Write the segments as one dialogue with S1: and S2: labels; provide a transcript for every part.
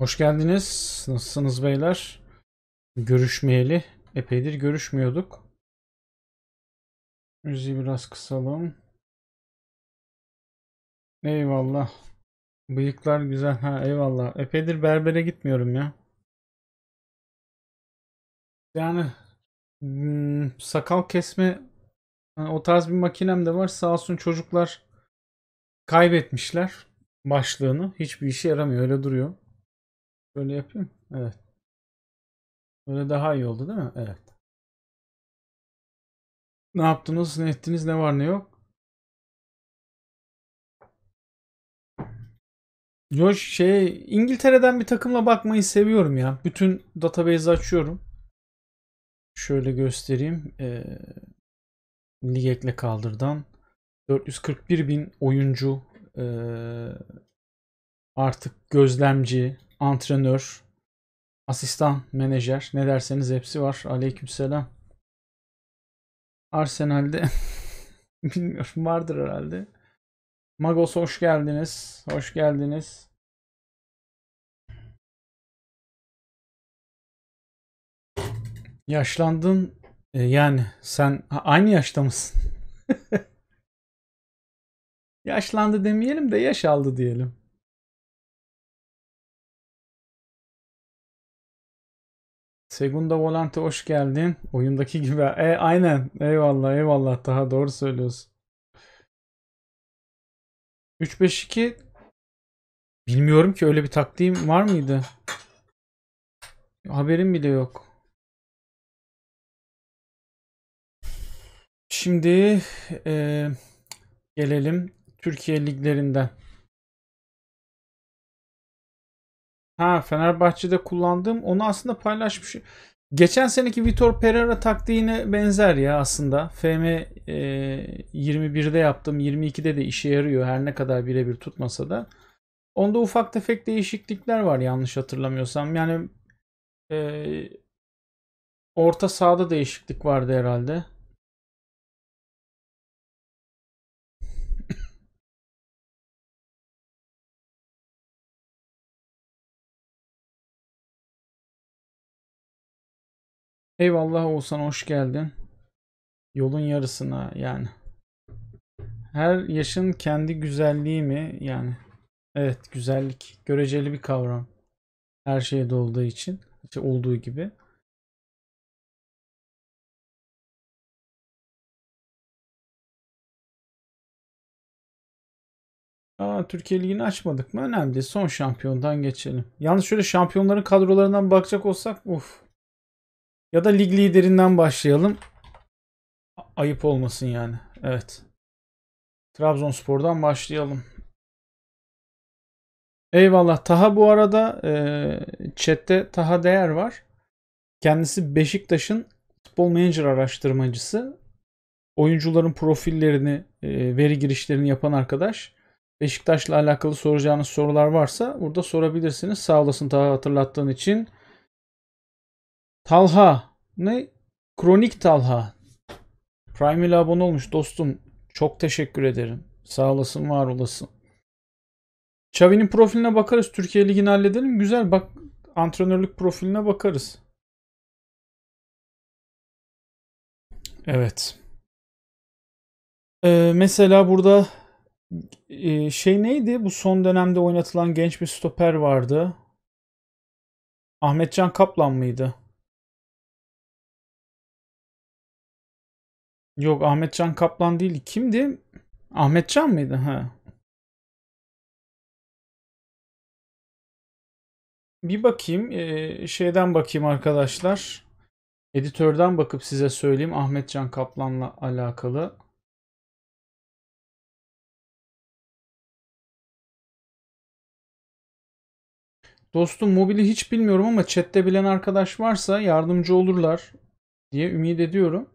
S1: Hoş geldiniz. Nasılsınız beyler? Görüşmeyeli. Epeydir görüşmüyorduk. Müziği biraz kısalım.
S2: Eyvallah. Bıyıklar güzel. Ha eyvallah.
S1: Epeydir berbere gitmiyorum ya. Yani hmm, sakal kesme o tarz bir makinem de var. Sağ olsun çocuklar kaybetmişler başlığını. Hiçbir işe yaramıyor. Öyle duruyor. Şöyle yapayım. Evet. Böyle daha iyi oldu değil mi? Evet.
S2: Ne yaptınız, ne ettiniz, ne var ne yok? Josh şey
S1: İngiltere'den bir takımla bakmayı seviyorum ya. Bütün database açıyorum. Şöyle göstereyim. Ee, Lig ekle kaldırdan 441 bin oyuncu e, artık gözlemci antrenör, asistan, menajer ne derseniz hepsi var. Aleykümselam. Arsenal'de bilmiyorum vardır herhalde. Magos hoş geldiniz. Hoş geldiniz.
S2: Yaşlandın
S1: e, yani sen aynı yaşta mısın? Yaşlandı demeyelim de yaş aldı diyelim.
S2: Segunda Volante hoş geldin.
S1: Oyundaki gibi. E aynen. Eyvallah eyvallah. Daha doğru söylüyorsun. 3-5-2 bilmiyorum ki öyle bir taktiğim
S2: var mıydı? Haberim bile yok. Şimdi e,
S1: gelelim Türkiye liglerinden. Ha Fenerbahçe'de kullandığım onu aslında paylaşmışım Geçen seneki Vitor Pereira taktiğine benzer ya aslında. FM e, 21'de yaptım. 22'de de işe yarıyor her ne kadar birebir tutmasa da. Onda ufak tefek değişiklikler var yanlış hatırlamıyorsam. Yani e, orta sahada
S2: değişiklik vardı herhalde. Eyvallah
S1: Oğuzhan hoş geldin. Yolun yarısına yani. Her yaşın kendi güzelliği mi? Yani evet güzellik göreceli bir kavram. Her şeyde olduğu için işte olduğu gibi. Aa, Türkiye Ligi'ni açmadık mı? Önemli Son şampiyondan geçelim. Yalnız şöyle şampiyonların kadrolarından bakacak olsak uf ya da lig liderinden başlayalım. Ayıp olmasın yani. Evet. Trabzonspor'dan başlayalım. Eyvallah. Taha bu arada e, chatte Taha Değer var. Kendisi Beşiktaş'ın futbol manager araştırmacısı. Oyuncuların profillerini, e, veri girişlerini yapan arkadaş. Beşiktaş'la alakalı soracağınız sorular varsa burada sorabilirsiniz. Sağ olasın Taha hatırlattığın için. Talha. Ne? Kronik Talha. Prime ile abone olmuş dostum. Çok teşekkür ederim. Sağ olasın, var olasın. Xavi'nin profiline bakarız. Türkiye Ligi'ni halledelim. Güzel bak antrenörlük profiline bakarız. Evet. Ee, mesela burada e, şey neydi? Bu son dönemde oynatılan genç bir stoper vardı. Ahmetcan Kaplan mıydı?
S2: Yok Ahmetcan Kaplan değil. Kimdi? Ahmetcan mıydı? Ha.
S1: Bir bakayım. şeyden bakayım arkadaşlar. Editörden bakıp size söyleyeyim Ahmetcan Kaplan'la alakalı.
S2: Dostum mobili hiç bilmiyorum ama chatte bilen arkadaş varsa yardımcı olurlar diye ümit ediyorum.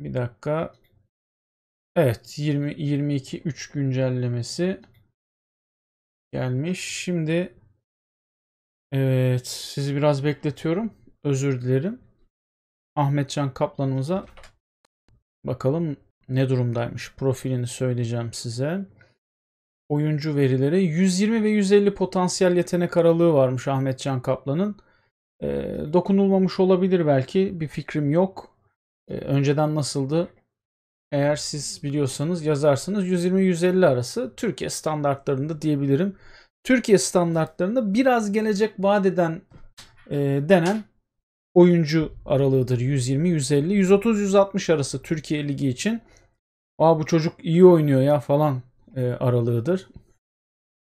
S2: Bir dakika. Evet 20 22 3 güncellemesi
S1: gelmiş. Şimdi evet sizi biraz bekletiyorum. Özür dilerim. Ahmetcan Kaplan'ımıza bakalım ne durumdaymış. Profilini söyleyeceğim size. Oyuncu verileri 120 ve 150 potansiyel yetenek aralığı varmış Ahmetcan Kaplan'ın. E, dokunulmamış olabilir belki bir fikrim yok. E, önceden nasıldı? Eğer siz biliyorsanız yazarsanız 120-150 arası Türkiye standartlarında diyebilirim. Türkiye standartlarında biraz gelecek vaat eden e, denen oyuncu aralığıdır. 120, 150, 130, 160 arası Türkiye Ligi için. Aa bu çocuk iyi oynuyor ya falan e, aralığıdır.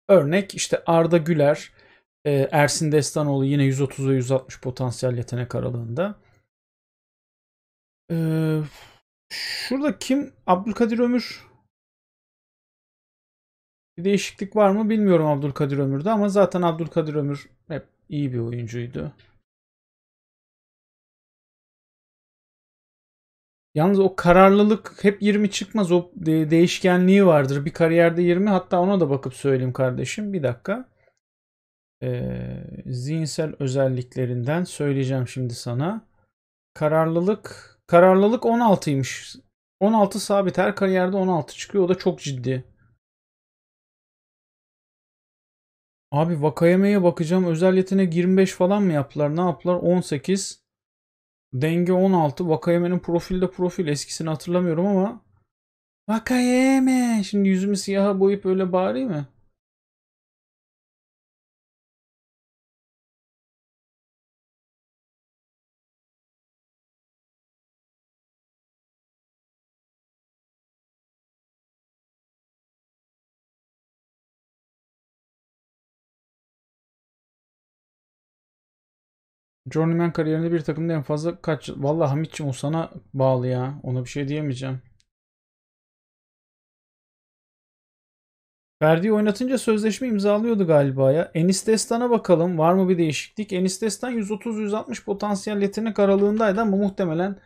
S1: Örnek işte Arda Güler, e, Ersin Destanoğlu yine 130 ve 160 potansiyel yetenek aralığında. Ee, şurada kim? Abdülkadir Ömür. Bir değişiklik var mı bilmiyorum Abdülkadir Ömür'de ama zaten Abdülkadir Ömür hep iyi bir
S2: oyuncuydu.
S1: Yalnız o kararlılık hep 20 çıkmaz. O değişkenliği vardır. Bir kariyerde 20 hatta ona da bakıp söyleyeyim kardeşim. Bir dakika. Ee, zihinsel özelliklerinden söyleyeceğim şimdi sana. Kararlılık Kararlılık 16'ymış. 16 sabit. Her kariyerde 16 çıkıyor. O da çok ciddi. Abi Vakayeme'ye bakacağım. Özel yetenek 25 falan mı yaptılar? Ne yaptılar? 18. Denge 16. Vakayeme'nin profilde profil. Eskisini hatırlamıyorum ama. Vakayeme. Şimdi yüzümü siyaha boyayıp
S2: öyle bağırayım mı? Journeyman kariyerinde bir takımda en fazla kaç yıl? Valla Hamit'ciğim o sana bağlı
S1: ya. Ona bir şey diyemeyeceğim. Ferdi'yi oynatınca sözleşme imzalıyordu galiba ya. Enis Destan'a bakalım. Var mı bir değişiklik? Enis Destan 130-160 potansiyel yetenek aralığındaydı ama muhtemelen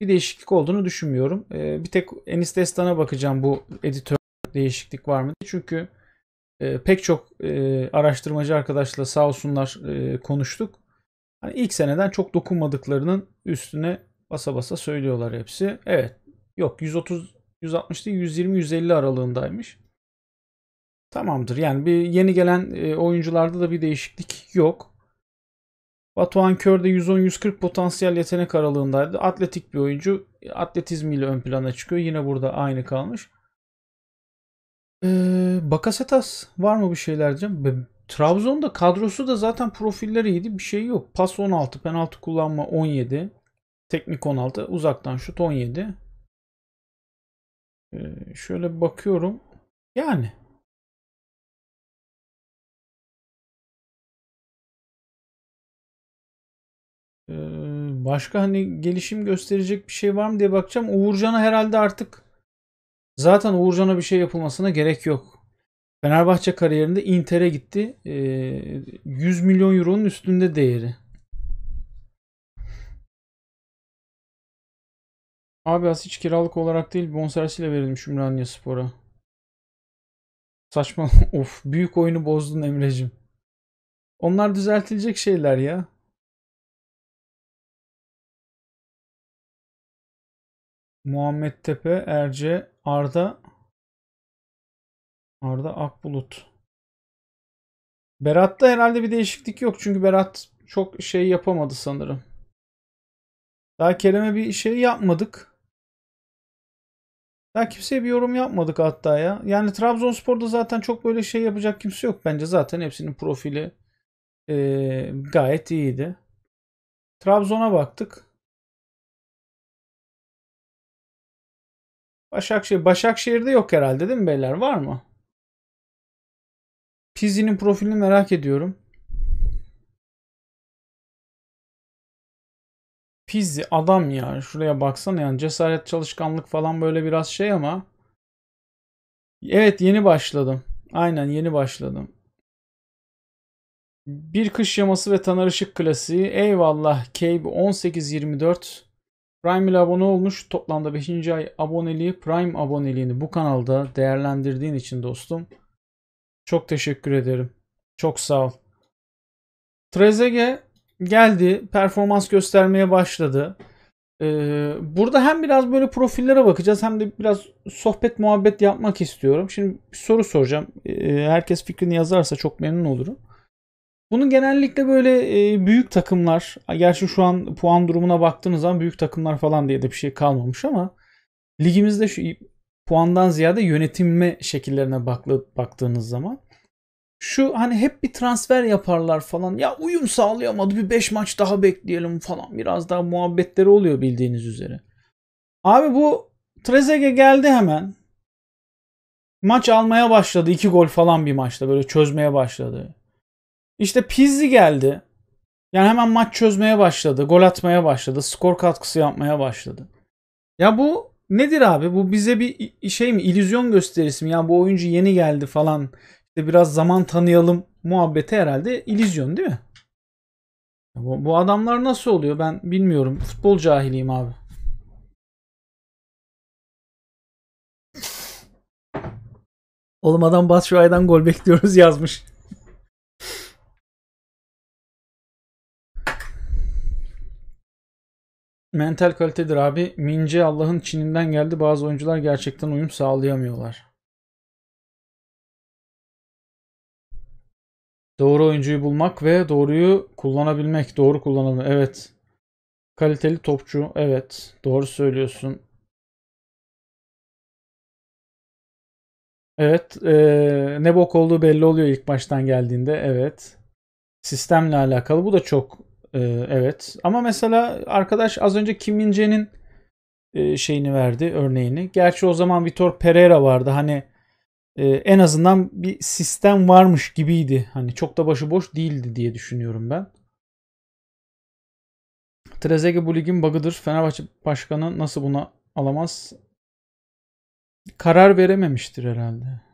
S1: bir değişiklik olduğunu düşünmüyorum. Ee, bir tek Enis Destan'a bakacağım bu editör değişiklik var mı diye. Çünkü e, pek çok e, araştırmacı arkadaşla sağ olsunlar e, konuştuk. Hani ilk seneden çok dokunmadıklarının üstüne basa basa söylüyorlar hepsi. Evet. Yok 130 160 değil 120 150 aralığındaymış. Tamamdır. Yani bir yeni gelen e, oyuncularda da bir değişiklik yok. Batuhan Kör de 110-140 potansiyel yetenek aralığındaydı. Atletik bir oyuncu. E, atletizmiyle ön plana çıkıyor. Yine burada aynı kalmış. Ee, Bakasetas var mı bir şeyler diyeceğim? Trabzon'da kadrosu da zaten profilleri iyiydi. Bir şey yok. Pas 16, penaltı kullanma 17. Teknik 16, uzaktan şut 17. Ee, şöyle bakıyorum. Yani Ee, başka hani gelişim gösterecek bir şey var mı diye bakacağım. Uğurcan'a herhalde artık zaten Uğurcan'a bir şey yapılmasına gerek yok. Fenerbahçe kariyerinde Inter'e gitti. E, ee, 100 milyon euronun üstünde değeri. Abi as hiç kiralık olarak değil bonservisiyle verilmiş Ümraniye Spor'a. Saçma. of büyük oyunu bozdun Emre'cim. Onlar düzeltilecek şeyler ya. Muhammed Tepe, Erce, Arda Arda Akbulut. Berat'ta herhalde bir değişiklik yok. Çünkü Berat çok şey yapamadı sanırım. Daha Kerem'e bir şey yapmadık. Daha kimseye bir yorum yapmadık hatta ya. Yani Trabzonspor'da zaten çok böyle şey yapacak kimse yok bence. Zaten hepsinin profili e, gayet iyiydi. Trabzon'a baktık.
S2: Başakşehir. Başakşehir'de yok herhalde değil mi beyler? Var mı? Pizzi'nin profilini merak ediyorum.
S1: Pizzi adam ya. Şuraya baksana yani cesaret çalışkanlık falan böyle biraz şey ama. Evet yeni başladım. Aynen yeni başladım. Bir kış yaması ve Taner Işık klasiği. Eyvallah Cave 1824. Prime ile abone olmuş. Toplamda 5. ay aboneliği Prime aboneliğini bu kanalda değerlendirdiğin için dostum. Çok teşekkür ederim. Çok sağ ol. Trezege geldi. Performans göstermeye başladı. Ee, burada hem biraz böyle profillere bakacağız hem de biraz sohbet muhabbet yapmak istiyorum. Şimdi bir soru soracağım. Ee, herkes fikrini yazarsa çok memnun olurum. Bunu genellikle böyle e, büyük takımlar, gerçi şu an puan durumuna baktığınız zaman büyük takımlar falan diye de bir şey kalmamış ama ligimizde şu puandan ziyade yönetilme şekillerine baktığınız zaman şu hani hep bir transfer yaparlar falan. Ya uyum sağlayamadı bir 5 maç daha bekleyelim falan. Biraz daha muhabbetleri oluyor bildiğiniz üzere. Abi bu Trezeguet geldi hemen. Maç almaya başladı. iki gol falan bir maçta böyle çözmeye başladı. İşte Pizzi geldi. Yani hemen maç çözmeye başladı. Gol atmaya başladı. Skor katkısı yapmaya başladı. Ya bu Nedir abi? Bu bize bir şey mi? İllüzyon gösterisi mi? Yani bu oyuncu yeni geldi falan. İşte biraz zaman tanıyalım muhabbeti herhalde illüzyon değil mi? Bu, bu adamlar nasıl oluyor ben bilmiyorum. Futbol cahiliyim abi.
S2: Oğlum adam Batshuayi'den gol bekliyoruz yazmış.
S1: mental kalitedir abi. Mince Allah'ın Çin'inden geldi. Bazı oyuncular gerçekten uyum sağlayamıyorlar. Doğru oyuncuyu bulmak ve doğruyu kullanabilmek. Doğru kullanımı Evet. Kaliteli topçu. Evet. Doğru söylüyorsun.
S2: Evet. Ee,
S1: ne bok olduğu belli oluyor ilk baştan geldiğinde. Evet. Sistemle alakalı. Bu da çok ee, evet ama mesela arkadaş az önce Kim Min e, şeyini verdi örneğini. Gerçi o zaman Vitor Pereira vardı hani e, en azından bir sistem varmış gibiydi. Hani çok da başıboş değildi diye düşünüyorum ben. Trezeguet bu ligin bug'ıdır. Fenerbahçe başkanı nasıl buna alamaz? Karar verememiştir herhalde.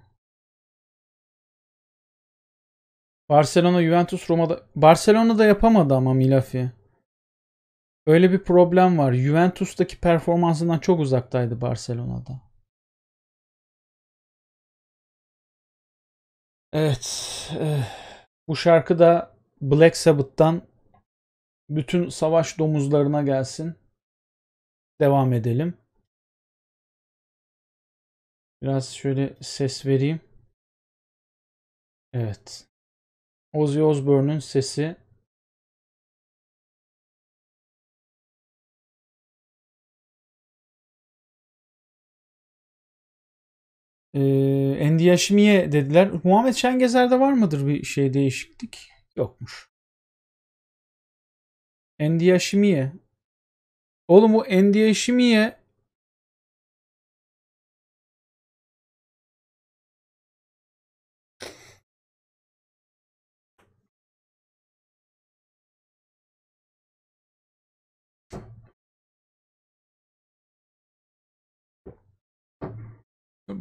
S1: Barcelona, Juventus, Roma'da. Barcelona'da yapamadı ama Milafi. Öyle bir problem var. Juventus'taki performansından
S2: çok uzaktaydı Barcelona'da.
S1: Evet. Eh, bu şarkı da Black Sabbath'tan bütün savaş domuzlarına gelsin. Devam edelim.
S2: Biraz şöyle ses vereyim. Evet. Ozzy Osbourne'un sesi Ee, Yaşmiye
S1: dediler. Muhammed Şengezer'de var mıdır bir şey değişiklik? Yokmuş. Andy Yaşmiye. Oğlum bu Andy Yaşmiye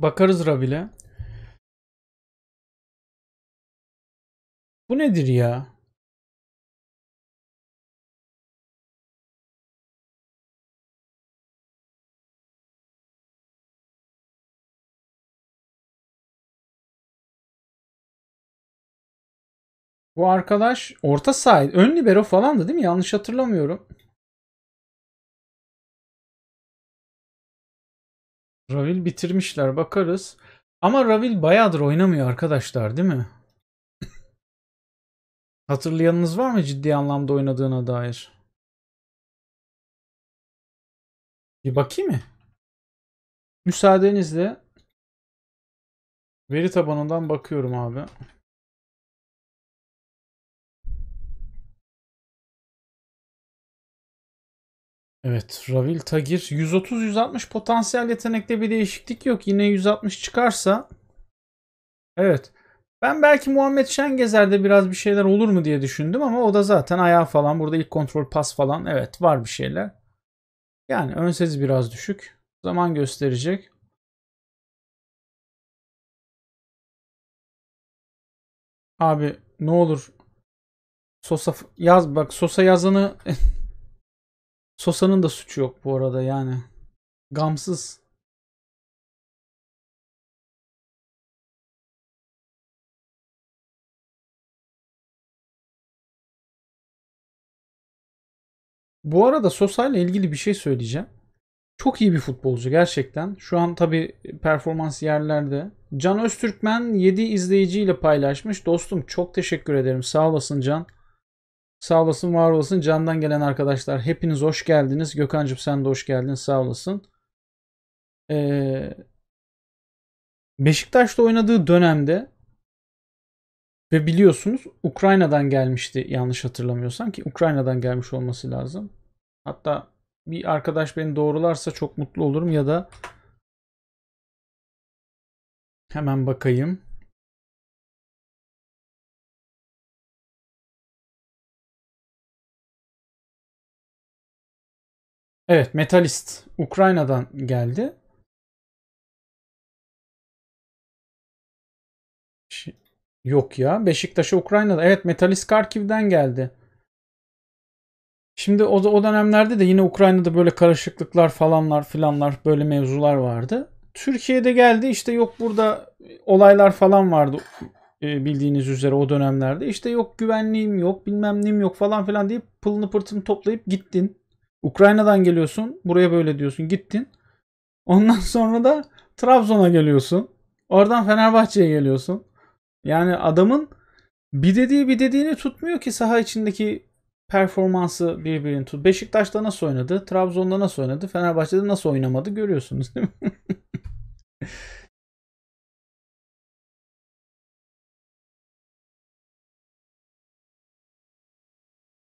S2: bakarız Rabil'e. Bu nedir ya? Bu arkadaş orta sahi, ön libero falandı değil mi? Yanlış hatırlamıyorum.
S1: Ravil bitirmişler bakarız. Ama Ravil bayağıdır oynamıyor arkadaşlar değil mi? Hatırlayanınız var mı ciddi anlamda
S2: oynadığına dair? Bir bakayım mı? Müsaadenizle veri tabanından bakıyorum abi.
S1: Evet Ravil Tagir 130-160 potansiyel yetenekte bir değişiklik yok. Yine 160 çıkarsa evet ben belki Muhammed Şengezer'de biraz bir şeyler olur mu diye düşündüm ama o da zaten ayağı falan burada ilk kontrol pas falan evet var bir şeyler. Yani ön sezi biraz düşük. Zaman gösterecek. Abi ne olur Sosa yaz bak Sosa yazını Sosa'nın da suçu yok bu arada yani.
S2: Gamsız.
S1: Bu arada Sosa ile ilgili bir şey söyleyeceğim. Çok iyi bir futbolcu gerçekten. Şu an tabi performans yerlerde. Can Öztürkmen 7 izleyiciyle paylaşmış. Dostum çok teşekkür ederim. Sağ olasın Can. Sağ olasın, var olasın. Candan gelen arkadaşlar hepiniz hoş geldiniz. Gökhan'cığım sen de hoş geldin. Sağ olasın. Ee, Beşiktaş'ta oynadığı dönemde ve biliyorsunuz Ukrayna'dan gelmişti yanlış hatırlamıyorsam ki Ukrayna'dan gelmiş olması lazım. Hatta bir arkadaş beni doğrularsa çok mutlu olurum ya da hemen bakayım.
S2: Evet Metalist Ukrayna'dan geldi.
S1: Yok ya. Beşiktaş'a Ukrayna'da. Evet Metalist Karkiv'den geldi. Şimdi o, o dönemlerde de yine Ukrayna'da böyle karışıklıklar falanlar filanlar böyle mevzular vardı. Türkiye'de geldi işte yok burada e, olaylar falan vardı e, bildiğiniz üzere o dönemlerde. İşte yok güvenliğim yok bilmem neyim yok falan filan deyip pılını pırtını toplayıp gittin. Ukrayna'dan geliyorsun. Buraya böyle diyorsun. Gittin. Ondan sonra da Trabzon'a geliyorsun. Oradan Fenerbahçe'ye geliyorsun. Yani adamın bir dediği bir dediğini tutmuyor ki saha içindeki performansı birbirini tut. Beşiktaş'ta nasıl oynadı? Trabzon'da nasıl oynadı? Fenerbahçe'de nasıl oynamadı görüyorsunuz değil mi?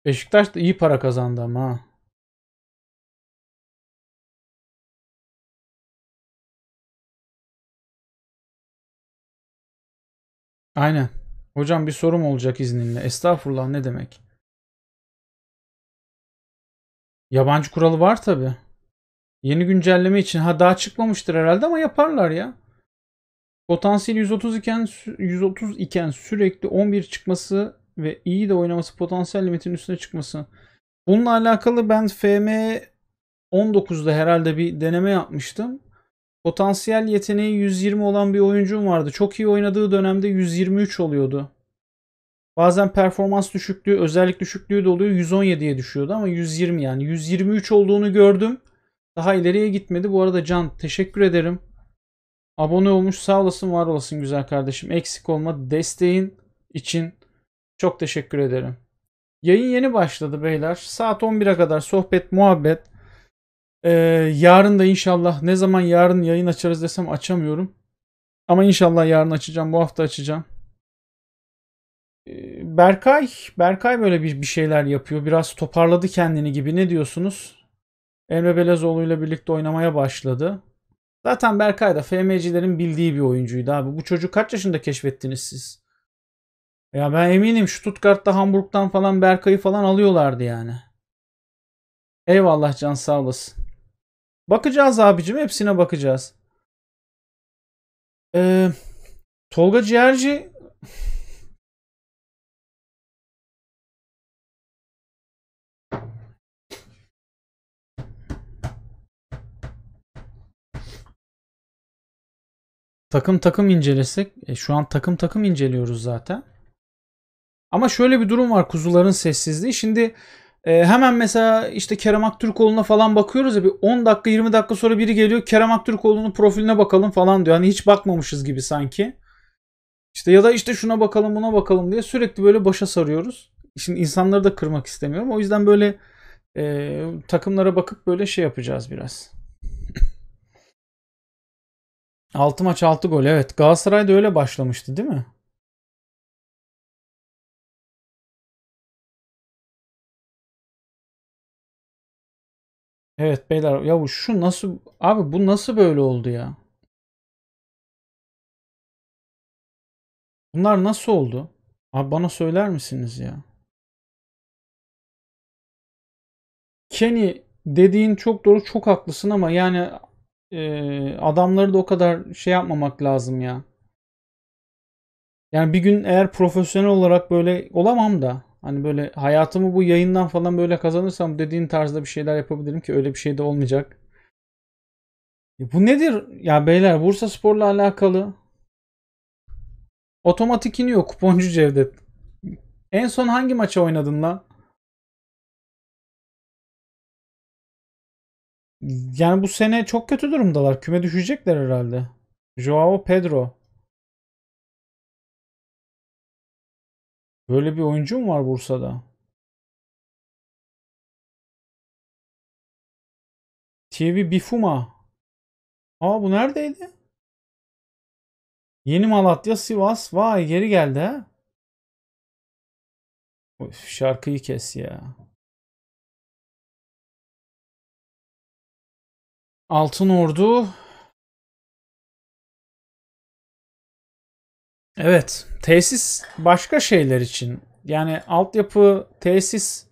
S2: Beşiktaş da iyi para kazandı ama ha. Aynen. Hocam bir sorum olacak izninle. Estağfurullah ne demek?
S1: Yabancı kuralı var tabi. Yeni güncelleme için ha daha çıkmamıştır herhalde ama yaparlar ya. Potansiyel 130 iken 130 iken sürekli 11 çıkması ve iyi de oynaması potansiyel limitin üstüne çıkması. Bununla alakalı ben FM 19'da herhalde bir deneme yapmıştım. Potansiyel yeteneği 120 olan bir oyuncum vardı. Çok iyi oynadığı dönemde 123 oluyordu. Bazen performans düşüklüğü, özellik düşüklüğü de oluyor. 117'ye düşüyordu ama 120 yani. 123 olduğunu gördüm. Daha ileriye gitmedi. Bu arada Can teşekkür ederim. Abone olmuş sağ olasın var olasın güzel kardeşim. Eksik olma desteğin için çok teşekkür ederim. Yayın yeni başladı beyler. Saat 11'e kadar sohbet muhabbet. Ee, yarın da inşallah ne zaman yarın yayın açarız desem açamıyorum. Ama inşallah yarın açacağım. Bu hafta açacağım. Ee, Berkay, Berkay böyle bir, bir şeyler yapıyor. Biraz toparladı kendini gibi. Ne diyorsunuz? Emre Belezoğlu ile birlikte oynamaya başladı. Zaten Berkay da FMC'lerin bildiği bir oyuncuydu abi. Bu çocuğu kaç yaşında keşfettiniz siz? Ya ben eminim Stuttgart'ta Hamburg'dan falan Berkay'ı falan alıyorlardı yani. Eyvallah can sağ olasın. Bakacağız abicim hepsine bakacağız. Ee, Tolga
S2: Ciğerci
S1: takım takım incelesek e, şu an takım takım inceliyoruz zaten. Ama şöyle bir durum var kuzuların sessizliği. Şimdi e, hemen mesela işte Kerem Aktürkoğlu'na falan bakıyoruz ya bir 10 dakika 20 dakika sonra biri geliyor Kerem Aktürkoğlu'nun profiline bakalım falan diyor. Hani hiç bakmamışız gibi sanki. İşte ya da işte şuna bakalım buna bakalım diye sürekli böyle başa sarıyoruz. Şimdi insanları da kırmak istemiyorum. O yüzden böyle e, takımlara bakıp böyle şey yapacağız biraz. 6 maç 6 gol evet. Galatasaray da öyle başlamıştı değil
S2: mi? Evet beyler ya bu şu nasıl abi bu nasıl böyle oldu ya?
S1: Bunlar nasıl oldu? Abi bana söyler misiniz ya? Kenny dediğin çok doğru çok haklısın ama yani e, adamları da o kadar şey yapmamak lazım ya. Yani bir gün eğer profesyonel olarak böyle olamam da Hani böyle hayatımı bu yayından falan böyle kazanırsam dediğin tarzda bir şeyler yapabilirim ki öyle bir şey de olmayacak. E bu nedir? Ya beyler Bursa Spor'la alakalı otomatik iniyor kuponcu Cevdet. En son hangi maça oynadın lan?
S2: Yani bu sene çok kötü durumdalar. Küme düşecekler herhalde. Joao Pedro. Böyle bir oyuncu mu var Bursa'da? TV Bifuma. Aa bu neredeydi? Yeni Malatya, Sivas. Vay geri geldi ha. Of, şarkıyı kes ya. Altın
S1: Ordu Evet. Tesis başka şeyler için. Yani altyapı, tesis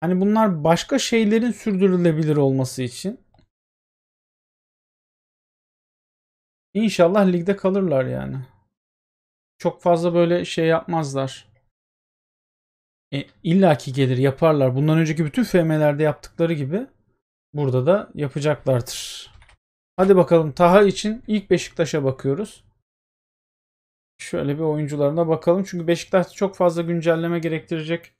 S1: hani bunlar başka şeylerin sürdürülebilir olması için.
S2: İnşallah ligde kalırlar yani.
S1: Çok fazla böyle şey yapmazlar. E, İlla ki gelir yaparlar. Bundan önceki bütün FM'lerde yaptıkları gibi burada da yapacaklardır. Hadi bakalım Taha için ilk Beşiktaş'a bakıyoruz. Şöyle bir oyuncularına bakalım. Çünkü Beşiktaş'ta çok fazla güncelleme gerektirecek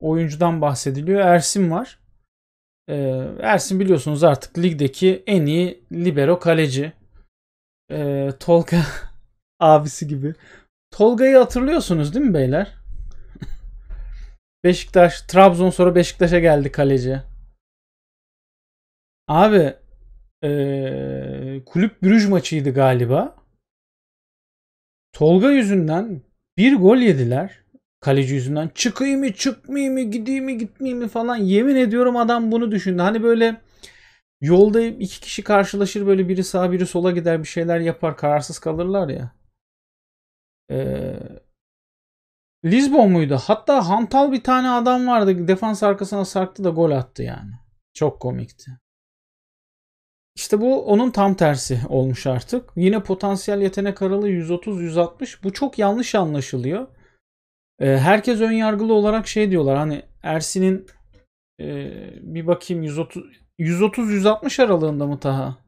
S1: oyuncudan bahsediliyor. Ersin var. Ee, Ersin biliyorsunuz artık ligdeki en iyi libero kaleci. Ee, Tolga abisi gibi. Tolga'yı hatırlıyorsunuz değil mi beyler? Beşiktaş, Trabzon sonra Beşiktaş'a geldi kaleci. Abi ee, kulüp Brüj maçıydı galiba. Tolga yüzünden bir gol yediler. Kaleci yüzünden çıkayım mı çıkmayayım mı gideyim mi gitmeyeyim mi falan. Yemin ediyorum adam bunu düşündü. Hani böyle yolda iki kişi karşılaşır böyle biri sağa biri sola gider bir şeyler yapar kararsız kalırlar ya. Ee, Lisbon muydu? Hatta hantal bir tane adam vardı. Defans arkasına sarktı da gol attı yani. Çok komikti. İşte bu onun tam tersi olmuş artık. Yine potansiyel yetenek aralığı 130-160. Bu çok yanlış anlaşılıyor. E, herkes ön yargılı olarak şey diyorlar hani Ersin'in e, bir bakayım 130 130-160 aralığında mı
S2: Taha?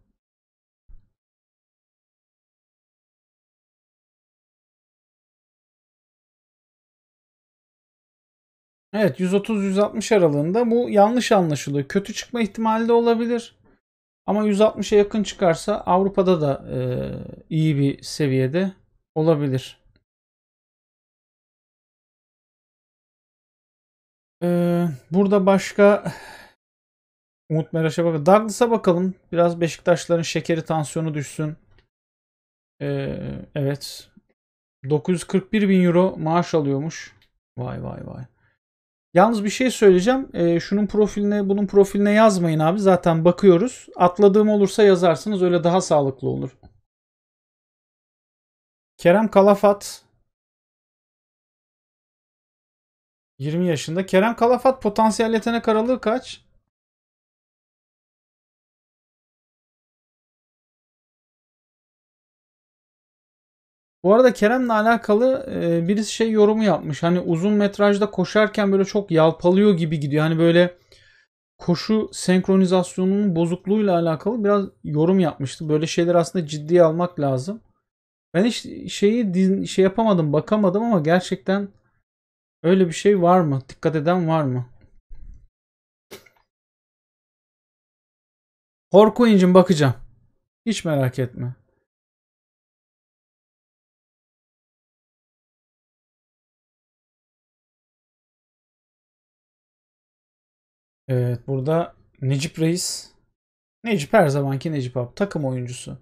S2: Evet
S1: 130-160 aralığında bu yanlış anlaşılıyor. Kötü çıkma ihtimali de olabilir. Ama 160'a yakın çıkarsa Avrupa'da da e, iyi bir seviyede olabilir. Ee, burada başka Umut Meraş'a bakalım. Douglas'a bakalım. Biraz Beşiktaşların şekeri tansiyonu düşsün. Ee, evet. 941 bin euro maaş alıyormuş. Vay vay vay. Yalnız bir şey söyleyeceğim. E, şunun profiline, bunun profiline yazmayın abi. Zaten bakıyoruz. Atladığım olursa yazarsınız. Öyle daha sağlıklı olur. Kerem
S2: Kalafat 20 yaşında. Kerem Kalafat potansiyel yetenek aralığı kaç? Bu arada Kerem'le
S1: alakalı e, birisi şey yorumu yapmış. Hani uzun metrajda koşarken böyle çok yalpalıyor gibi gidiyor. Hani böyle koşu senkronizasyonunun bozukluğuyla alakalı biraz yorum yapmıştı. Böyle şeyler aslında ciddiye almak lazım. Ben hiç şeyi şey yapamadım, bakamadım ama gerçekten öyle bir şey var mı? Dikkat eden var mı? Horkoyun'cum
S2: bakacağım. Hiç merak etme.
S1: Evet burada Necip Reis. Necip her zamanki Necip abi takım oyuncusu.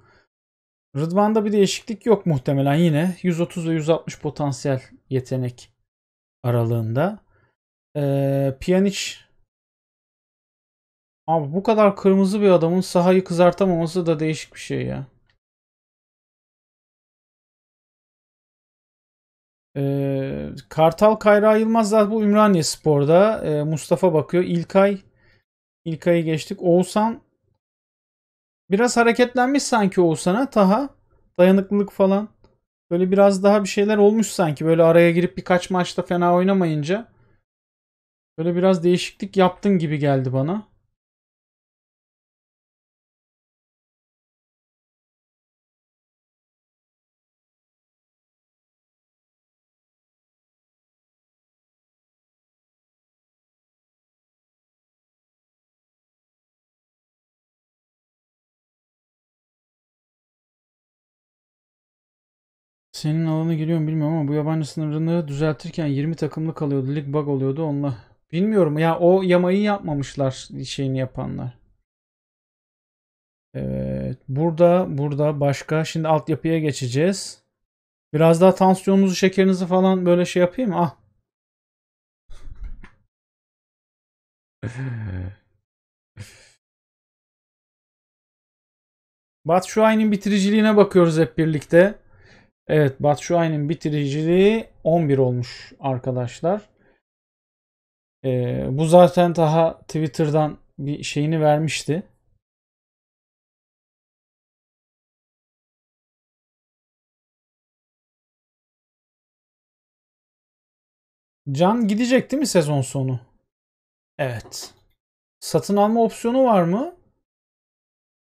S1: Rıdvan'da bir değişiklik yok muhtemelen yine. 130 ve 160 potansiyel yetenek aralığında. Ee, Pjanic Abi bu kadar kırmızı bir adamın sahayı
S2: kızartamaması da değişik bir şey ya.
S1: E, Kartal Kayra Yılmazlar bu Ümraniye Spor'da. E, Mustafa bakıyor. İlkay. İlkay'ı geçtik. Oğuzhan biraz hareketlenmiş sanki Oğuzhan'a. Taha dayanıklılık falan. Böyle biraz daha bir şeyler olmuş sanki. Böyle araya girip birkaç maçta fena oynamayınca. Böyle biraz değişiklik yaptın gibi geldi bana. Senin alana giriyorum bilmiyorum ama bu yabancı sınırını düzeltirken 20 takımlı kalıyordu. Lig bug oluyordu onunla. Bilmiyorum ya o yamayı yapmamışlar şeyini yapanlar. Evet. Burada burada başka. Şimdi altyapıya geçeceğiz. Biraz daha tansiyonunuzu şekerinizi falan böyle şey yapayım. Ah.
S2: Bat şu
S1: Batshuayi'nin bitiriciliğine bakıyoruz hep birlikte. Evet Batshuayi'nin bitiriciliği 11 olmuş arkadaşlar. Ee, bu zaten daha Twitter'dan bir şeyini vermişti.
S2: Can gidecek değil mi sezon sonu? Evet. Satın alma opsiyonu var mı?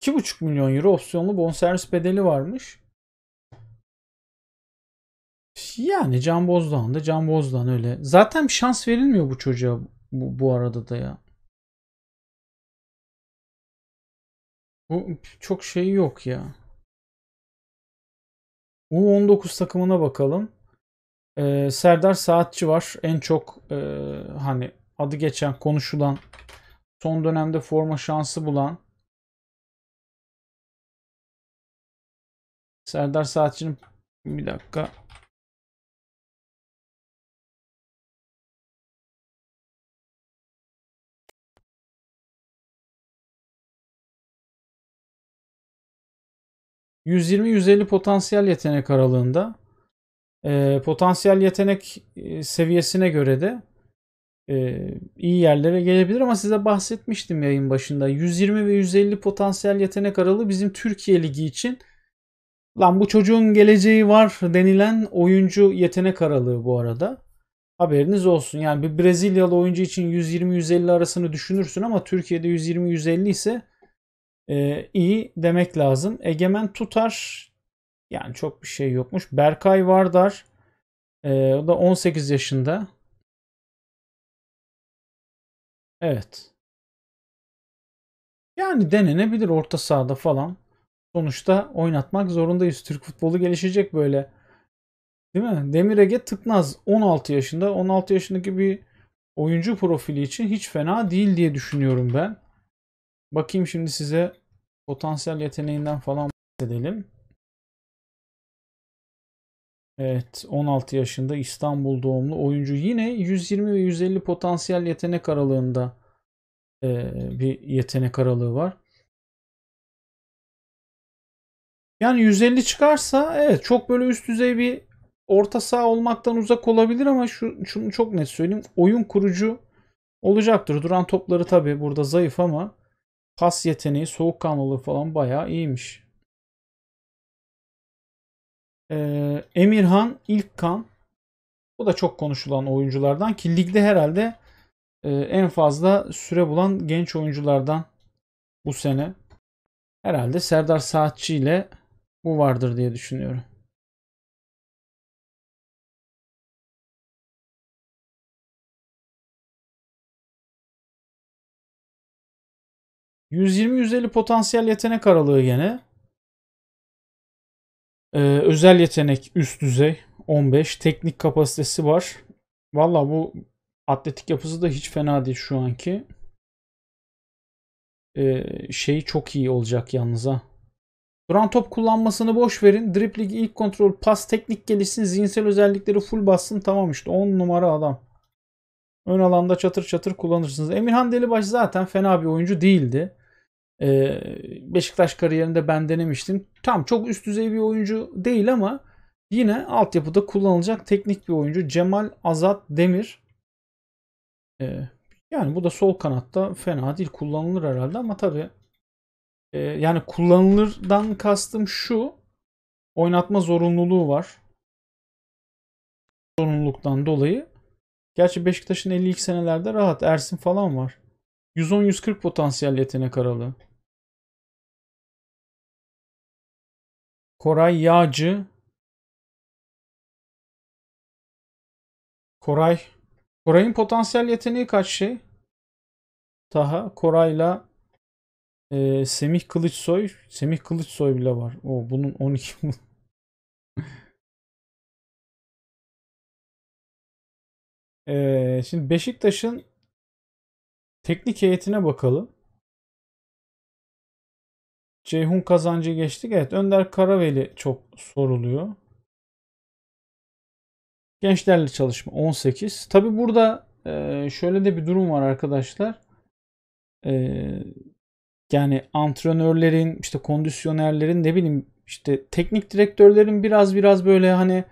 S2: 2,5
S1: milyon euro opsiyonlu bonservis bedeli varmış. Yani Can Bozdoğan da Can Bozdoğan öyle. Zaten bir şans verilmiyor bu çocuğa bu,
S2: bu arada da ya. Bu
S1: çok şey yok ya. U19 takımına bakalım. Ee, Serdar Saatçi var. En çok e, hani adı geçen konuşulan son dönemde forma şansı bulan
S2: Serdar Saatçı'nın bir dakika
S1: 120-150 potansiyel yetenek aralığında. E, potansiyel yetenek e, seviyesine göre de e, iyi yerlere gelebilir ama size bahsetmiştim yayın başında. 120 ve 150 potansiyel yetenek aralığı bizim Türkiye Ligi için lan bu çocuğun geleceği var denilen oyuncu yetenek aralığı bu arada. Haberiniz olsun. Yani bir Brezilyalı oyuncu için 120-150 arasını düşünürsün ama Türkiye'de 120-150 ise e, iyi demek lazım. Egemen tutar. Yani çok bir şey yokmuş. Berkay Vardar. E, ee, o da 18 yaşında. Evet. Yani denenebilir orta sahada falan. Sonuçta oynatmak zorundayız. Türk futbolu gelişecek böyle. Değil mi? Demir Ege Tıknaz 16 yaşında. 16 yaşındaki bir oyuncu profili için hiç fena değil diye düşünüyorum ben. Bakayım şimdi size potansiyel yeteneğinden falan bahsedelim. Evet 16 yaşında İstanbul doğumlu oyuncu yine 120 ve 150 potansiyel yetenek aralığında e, bir yetenek aralığı var. Yani 150 çıkarsa evet çok böyle üst düzey bir orta saha olmaktan uzak olabilir ama şu, şunu çok net söyleyeyim. Oyun kurucu olacaktır. Duran topları tabi burada zayıf ama Pas yeteneği, soğukkanlılığı falan bayağı iyiymiş. Ee, Emirhan İlkkan bu da çok konuşulan oyunculardan ki ligde herhalde e, en fazla süre bulan genç oyunculardan bu sene. Herhalde Serdar Saatçi ile bu vardır diye düşünüyorum.
S2: 120-150 potansiyel yetenek aralığı
S1: gene. Ee, özel yetenek üst düzey 15. Teknik kapasitesi var. Valla bu atletik yapısı da hiç fena değil şu anki. Ee, şey çok iyi olacak yalnız ha. Duran top kullanmasını boş verin. Dripling ilk kontrol pas teknik gelişsin. Zihinsel özellikleri full bassın. Tamam işte 10 numara adam. Ön alanda çatır çatır kullanırsınız. Emirhan Delibaş zaten fena bir oyuncu değildi. Ee, Beşiktaş kariyerinde ben denemiştim. Tam çok üst düzey bir oyuncu değil ama yine altyapıda kullanılacak teknik bir oyuncu. Cemal Azat Demir. Ee, yani bu da sol kanatta fena değil. Kullanılır herhalde ama tabii e, yani kullanılırdan kastım şu. Oynatma zorunluluğu var. Zorunluluktan dolayı. Gerçi Beşiktaş'ın 52 senelerde rahat Ersin falan var. 110-140 potansiyel yetenek aralığı.
S2: Koray Yağcı Koray Koray'ın potansiyel yeteneği kaç şey?
S1: Taha Koray'la e, Semih Kılıçsoy Semih Kılıçsoy bile var. O bunun 12 mi?
S2: e, şimdi Beşiktaş'ın teknik heyetine bakalım. Ceyhun
S1: Kazancı geçtik. Evet Önder Karaveli çok soruluyor. Gençlerle çalışma 18. Tabi burada e, şöyle de bir durum var arkadaşlar. E, yani antrenörlerin işte kondisyonerlerin ne bileyim işte teknik direktörlerin biraz biraz böyle hani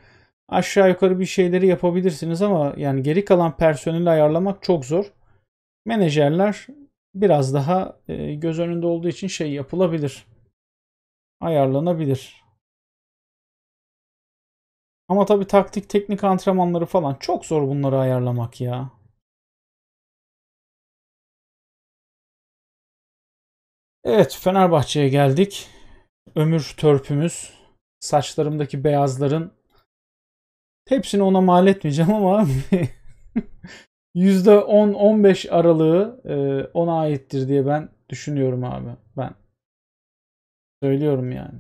S1: aşağı yukarı bir şeyleri yapabilirsiniz ama yani geri kalan personeli ayarlamak çok zor. Menajerler biraz daha e, göz önünde olduğu için şey yapılabilir. Ayarlanabilir. Ama tabi
S2: taktik teknik antrenmanları falan çok zor bunları ayarlamak ya. Evet Fenerbahçe'ye geldik.
S1: Ömür törpümüz. Saçlarımdaki beyazların hepsini ona mal etmeyeceğim ama %10-15 aralığı e, ona aittir diye ben düşünüyorum abi. Ben
S2: söylüyorum yani.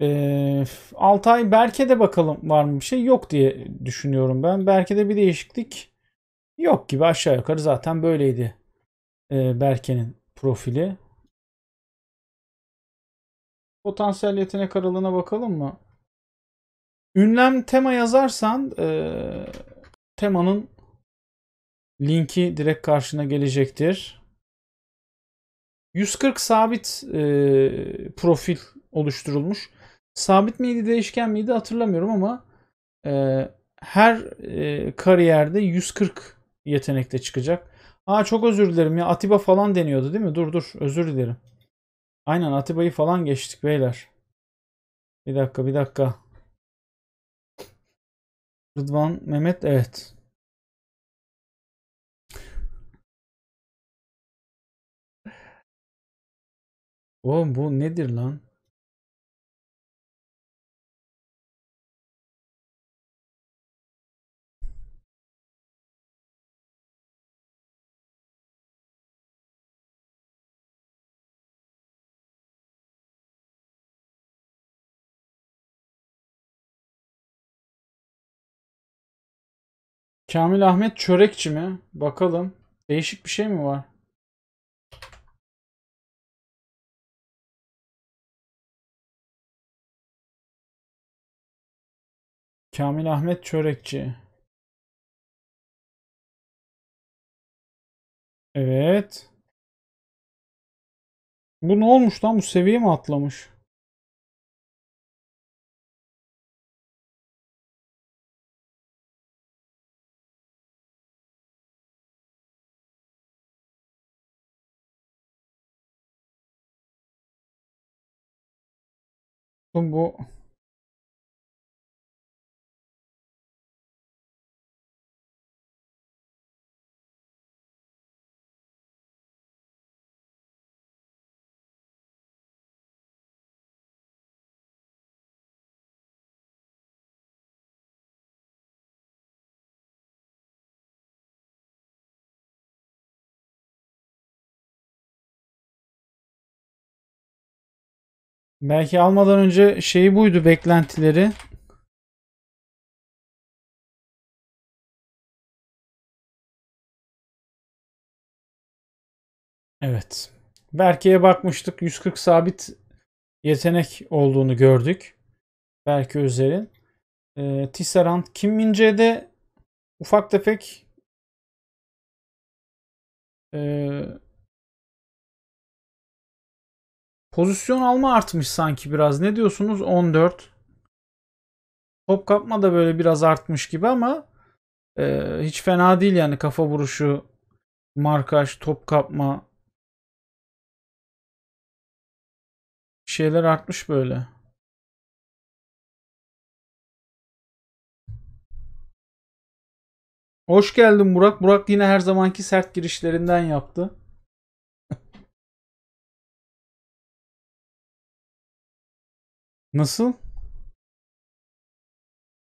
S1: E, Altay Berke'de bakalım var mı bir şey? Yok diye düşünüyorum ben. Berke'de bir değişiklik yok gibi aşağı yukarı zaten böyleydi e, Berke'nin profili. Potansiyel yetenek aralığına bakalım mı? Ünlem tema yazarsan e, temanın linki direkt karşına gelecektir. 140 sabit e, profil oluşturulmuş. Sabit miydi değişken miydi hatırlamıyorum ama e, her e, kariyerde 140 yetenekte çıkacak. Aa çok özür dilerim ya Atiba falan deniyordu değil mi? Dur dur özür dilerim. Aynen Atiba'yı falan geçtik beyler. Bir dakika bir dakika.
S2: Rıdvan Mehmet evet. Oğlum bu nedir lan? Kamil Ahmet çörekçi mi? Bakalım. Değişik bir şey mi var? Kamil Ahmet çörekçi. Evet. Bu ne olmuş lan? Bu seviye mi atlamış? トン Belki almadan önce şeyi buydu beklentileri.
S1: Evet. Berke'ye bakmıştık. 140 sabit yetenek olduğunu gördük. Berke Özer'in. E, Tisserand. Kim Mince'de ufak tefek
S2: e, Pozisyon alma artmış
S1: sanki biraz. Ne diyorsunuz? 14. Top kapma da böyle biraz artmış gibi ama e, hiç fena değil yani kafa vuruşu, markaj,
S2: top kapma. Bir şeyler artmış böyle. Hoş geldin Burak. Burak yine her zamanki sert girişlerinden yaptı. Nasıl?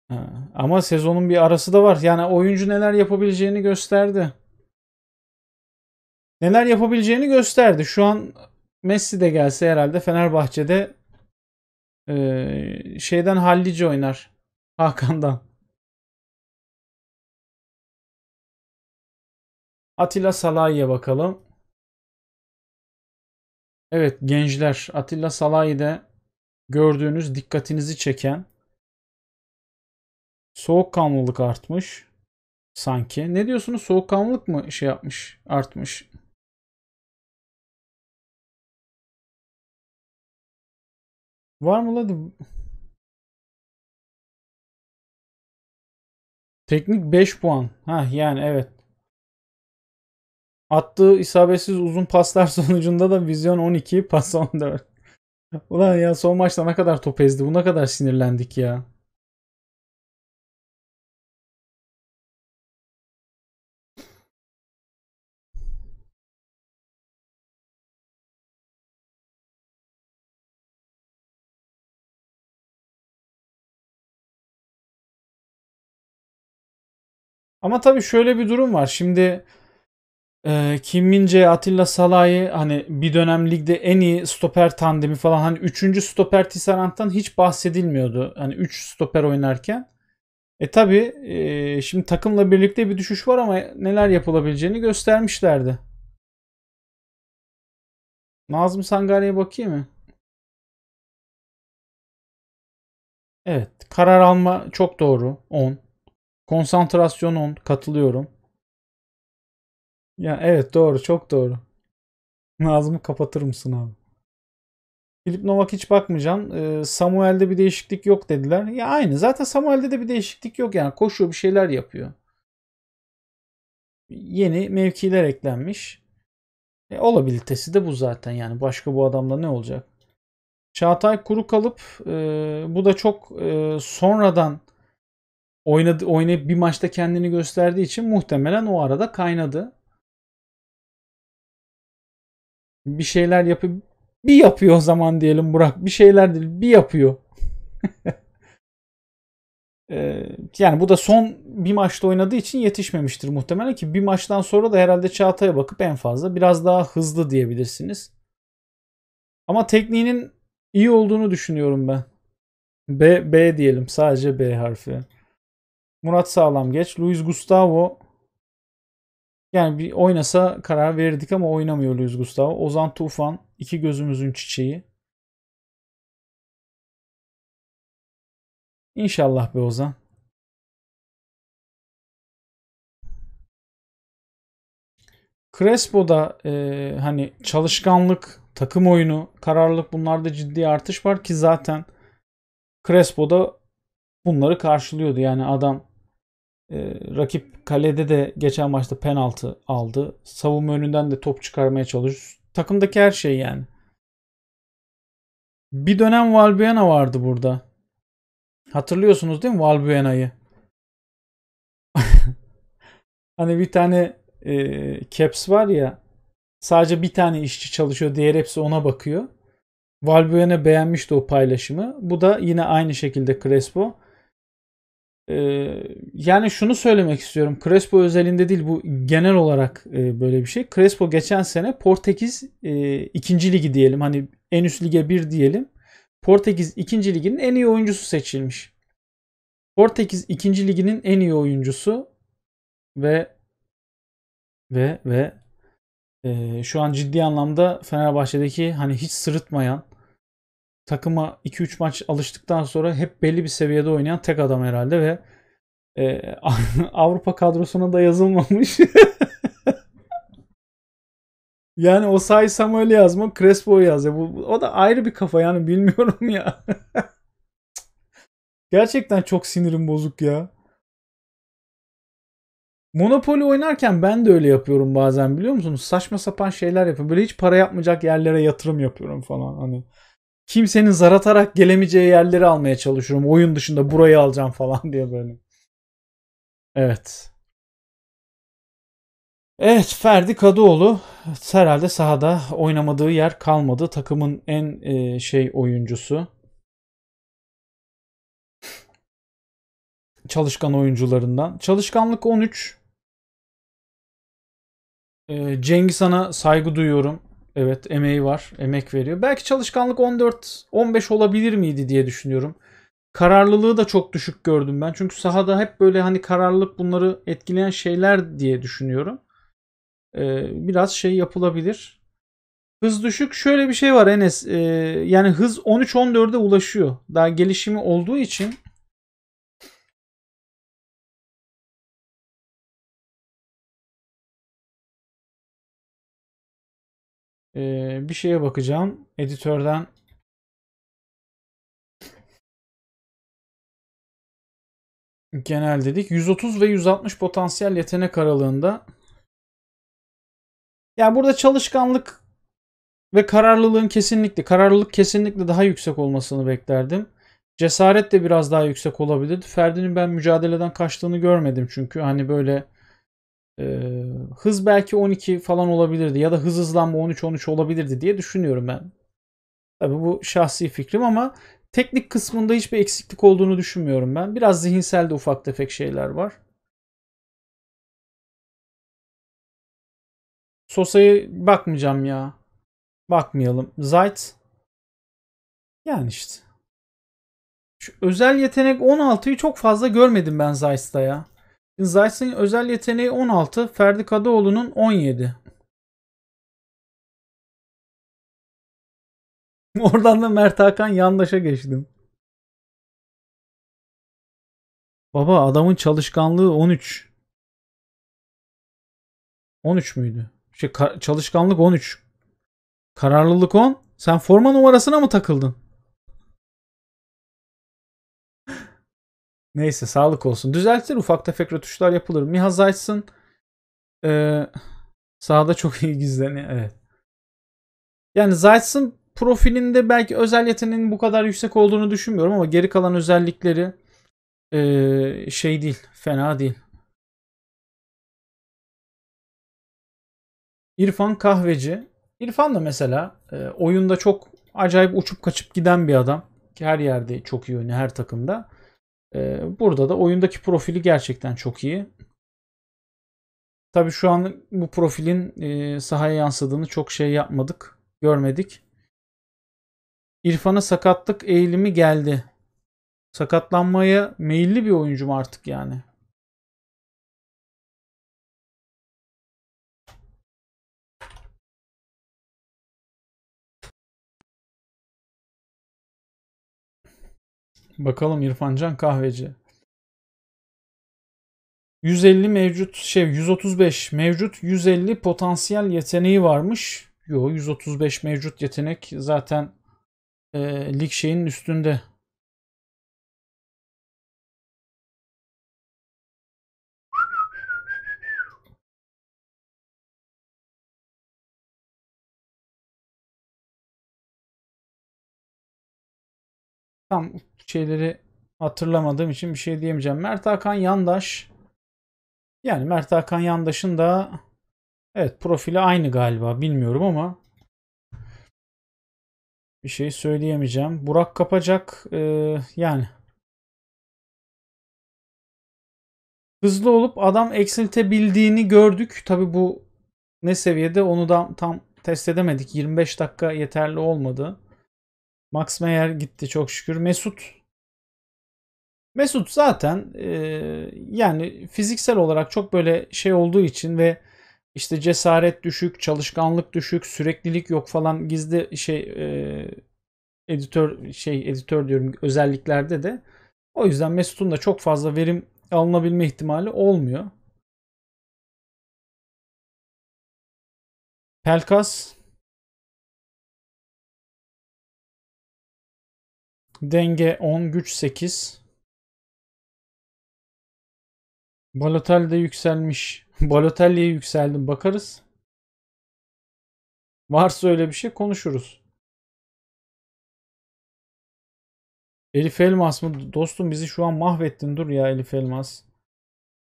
S2: Ha, ama
S1: sezonun bir arası da var. Yani oyuncu neler yapabileceğini gösterdi. Neler yapabileceğini gösterdi. Şu an Messi de gelse herhalde Fenerbahçe'de e, şeyden hallice oynar. Hakan'dan.
S2: Atilla Salahi'ye bakalım. Evet gençler Atilla Salahi
S1: de gördüğünüz dikkatinizi çeken soğukkanlılık artmış sanki. Ne diyorsunuz? Soğukkanlılık mı şey yapmış,
S2: artmış? Var mı lan?
S1: Teknik 5 puan. Ha yani evet. Attığı isabetsiz uzun paslar sonucunda da vizyon 12, pas 14. Ulan ya son maçta ne kadar top ezdi. Bu ne kadar sinirlendik ya. Ama tabii şöyle bir durum var. Şimdi e, Kim Mince, Atilla Salah'ı hani bir dönem ligde en iyi stoper tandemi falan hani 3. stoper Tisserant'tan hiç bahsedilmiyordu. Hani 3 stoper oynarken. E tabi e, şimdi takımla birlikte bir düşüş var ama neler yapılabileceğini göstermişlerdi. Nazım Sangare'ye bakayım mı?
S2: Evet. Karar alma çok doğru. 10.
S1: Konsantrasyon 10. Katılıyorum. Ya evet doğru çok doğru. Nazım'ı kapatır mısın abi? Filip Novak hiç bakmayacağım. Ee, Samuel'de bir değişiklik yok dediler. Ya aynı. Zaten Samuel'de de bir değişiklik yok. Yani koşuyor bir şeyler yapıyor. Yeni mevkiler eklenmiş. E, olabilitesi de bu zaten. Yani başka bu adamda ne olacak? Çağatay kuru kalıp e, bu da çok e, sonradan oynadı, oynayıp bir maçta kendini gösterdiği için muhtemelen o arada kaynadı bir şeyler yapıyor. Bir yapıyor o zaman diyelim Burak. Bir şeyler değil. Bir yapıyor. Ee, yani bu da son bir maçta oynadığı için yetişmemiştir muhtemelen ki bir maçtan sonra da herhalde Çağatay'a bakıp en fazla biraz daha hızlı diyebilirsiniz. Ama tekniğinin iyi olduğunu düşünüyorum ben. B, B diyelim sadece B harfi. Murat Sağlam geç. Luis Gustavo yani bir oynasa karar verirdik ama oynamıyor Luis Gustavo. Ozan Tufan iki gözümüzün çiçeği.
S2: İnşallah be Ozan.
S1: Crespo'da e, hani çalışkanlık, takım oyunu, kararlılık bunlarda ciddi artış var ki zaten Crespo da bunları karşılıyordu. Yani adam ee, rakip kalede de geçen maçta penaltı aldı. Savunma önünden de top çıkarmaya çalışıyor. Takımdaki her şey yani. Bir dönem Valbuena vardı burada. Hatırlıyorsunuz değil mi Valbuena'yı? hani bir tane e, caps var ya sadece bir tane işçi çalışıyor diğer hepsi ona bakıyor. Valbuena beğenmişti o paylaşımı. Bu da yine aynı şekilde Crespo. Ee, yani şunu söylemek istiyorum. Crespo özelinde değil bu genel olarak e, böyle bir şey. Crespo geçen sene Portekiz e, ikinci ligi diyelim. Hani en üst lige bir diyelim. Portekiz ikinci liginin en iyi oyuncusu seçilmiş. Portekiz ikinci liginin en iyi oyuncusu ve ve ve e, şu an ciddi anlamda Fenerbahçe'deki hani hiç sırıtmayan takıma 2-3 maç alıştıktan sonra hep belli bir seviyede oynayan tek adam herhalde ve e, Avrupa kadrosuna da yazılmamış. yani o say Samuel'i yazma, Crespo yaz. E, bu, o da ayrı bir kafa yani bilmiyorum ya. Gerçekten çok sinirim bozuk ya. Monopoly oynarken ben de öyle yapıyorum bazen biliyor musunuz? Saçma sapan şeyler yapıyorum. Böyle hiç para yapmayacak yerlere yatırım yapıyorum falan hani kimsenin zar atarak gelemeyeceği yerleri almaya çalışıyorum. Oyun dışında burayı alacağım falan diye böyle. Evet. Evet Ferdi Kadıoğlu herhalde sahada oynamadığı yer kalmadı. Takımın en e, şey oyuncusu. Çalışkan oyuncularından. Çalışkanlık 13. E, sana saygı duyuyorum. Evet emeği var. Emek veriyor. Belki çalışkanlık 14-15 olabilir miydi diye düşünüyorum. Kararlılığı da çok düşük gördüm ben. Çünkü sahada hep böyle hani kararlılık bunları etkileyen şeyler diye düşünüyorum. Ee, biraz şey yapılabilir. Hız düşük. Şöyle bir şey var Enes. Ee, yani hız 13-14'e ulaşıyor. Daha gelişimi olduğu için
S2: Ee, bir şeye bakacağım. Editörden genel
S1: dedik. 130 ve 160 potansiyel yetenek aralığında. Yani burada çalışkanlık ve kararlılığın kesinlikle, kararlılık kesinlikle daha yüksek olmasını beklerdim. Cesaret de biraz daha yüksek olabilirdi. Ferdi'nin ben mücadeleden kaçtığını görmedim çünkü. Hani böyle ee, hız belki 12 falan olabilirdi ya da hız hızlanma 13-13 olabilirdi diye düşünüyorum ben. Tabi bu şahsi fikrim ama teknik kısmında hiçbir eksiklik olduğunu düşünmüyorum ben. Biraz zihinsel de ufak tefek şeyler var. Sosa'ya bakmayacağım ya. Bakmayalım. Zayt. Yani işte. Şu özel yetenek 16'yı çok fazla görmedim ben Zayt'ta ya. Zeiss'in özel yeteneği 16, Ferdi Kadıoğlu'nun 17.
S2: Oradan da Mert Hakan yandaşa geçtim. Baba adamın
S1: çalışkanlığı 13. 13 müydü? Şey, çalışkanlık 13. Kararlılık 10. Sen forma numarasına mı takıldın? Neyse sağlık olsun. düzeltilir ufak tefek rötuşlar yapılır. Miha Zayt'sın ee, sahada çok iyi gizleniyor. Evet. Yani Zayt'sın profilinde belki özel yeteneğinin bu kadar yüksek olduğunu düşünmüyorum ama geri kalan özellikleri ee, şey değil.
S2: Fena değil.
S1: İrfan Kahveci. İrfan da mesela e, oyunda çok acayip uçup kaçıp giden bir adam. Ki her yerde çok iyi oynuyor her takımda. Ee, burada da oyundaki profili gerçekten çok iyi. Tabii şu an bu profilin e, sahaya yansıdığını çok şey yapmadık, görmedik. İrfan'a sakatlık eğilimi geldi. Sakatlanmaya meyilli bir oyuncu mu artık yani? Bakalım İrfancan Kahveci. 150 mevcut şey 135 mevcut 150 potansiyel yeteneği varmış. Yo 135 mevcut yetenek zaten e,
S2: lig şeyin üstünde
S1: Tam şeyleri hatırlamadığım için bir şey diyemeyeceğim. Mert Hakan Yandaş. Yani Mert Hakan Yandaş'ın da evet profili aynı galiba bilmiyorum ama bir şey söyleyemeyeceğim. Burak Kapacak e, yani hızlı olup adam eksiltebildiğini gördük. Tabi bu ne seviyede onu da tam test edemedik. 25 dakika yeterli olmadı. Max Meyer gitti çok şükür. Mesut Mesut zaten e, yani fiziksel olarak çok böyle şey olduğu için ve işte cesaret düşük, çalışkanlık düşük, süreklilik yok falan gizli şey e, editör şey editör diyorum özelliklerde de o yüzden Mesut'un da çok fazla verim alınabilme ihtimali olmuyor.
S2: Pelkas Denge 10, güç 8. Balotelli de yükselmiş. Balotelli'ye yükseldim. Bakarız. Varsa öyle bir şey konuşuruz.
S1: Elif Elmas mı? Dostum bizi şu an mahvettin. Dur ya Elif Elmas.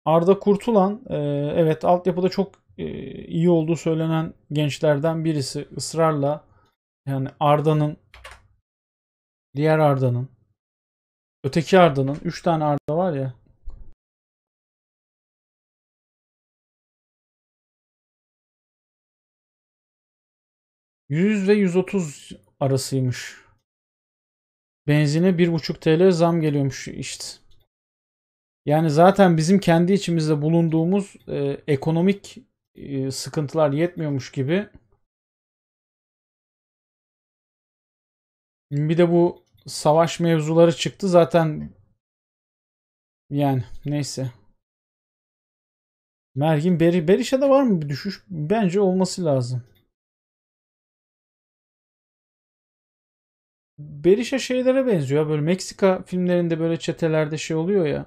S1: Arda Kurtulan e, evet altyapıda çok e, iyi olduğu söylenen gençlerden birisi. ısrarla yani Arda'nın Diğer Arda'nın. Öteki Arda'nın. 3 tane Arda var ya.
S2: 100 ve 130 arasıymış.
S1: Benzine 1,5 TL zam geliyormuş işte. Yani zaten bizim kendi içimizde bulunduğumuz e, ekonomik e, sıkıntılar yetmiyormuş gibi. Bir de bu savaş mevzuları çıktı. Zaten yani neyse. Mergin Beri Berişe var mı bir düşüş? Bence olması
S2: lazım. Berişe şeylere benziyor. Böyle Meksika filmlerinde böyle çetelerde şey oluyor ya.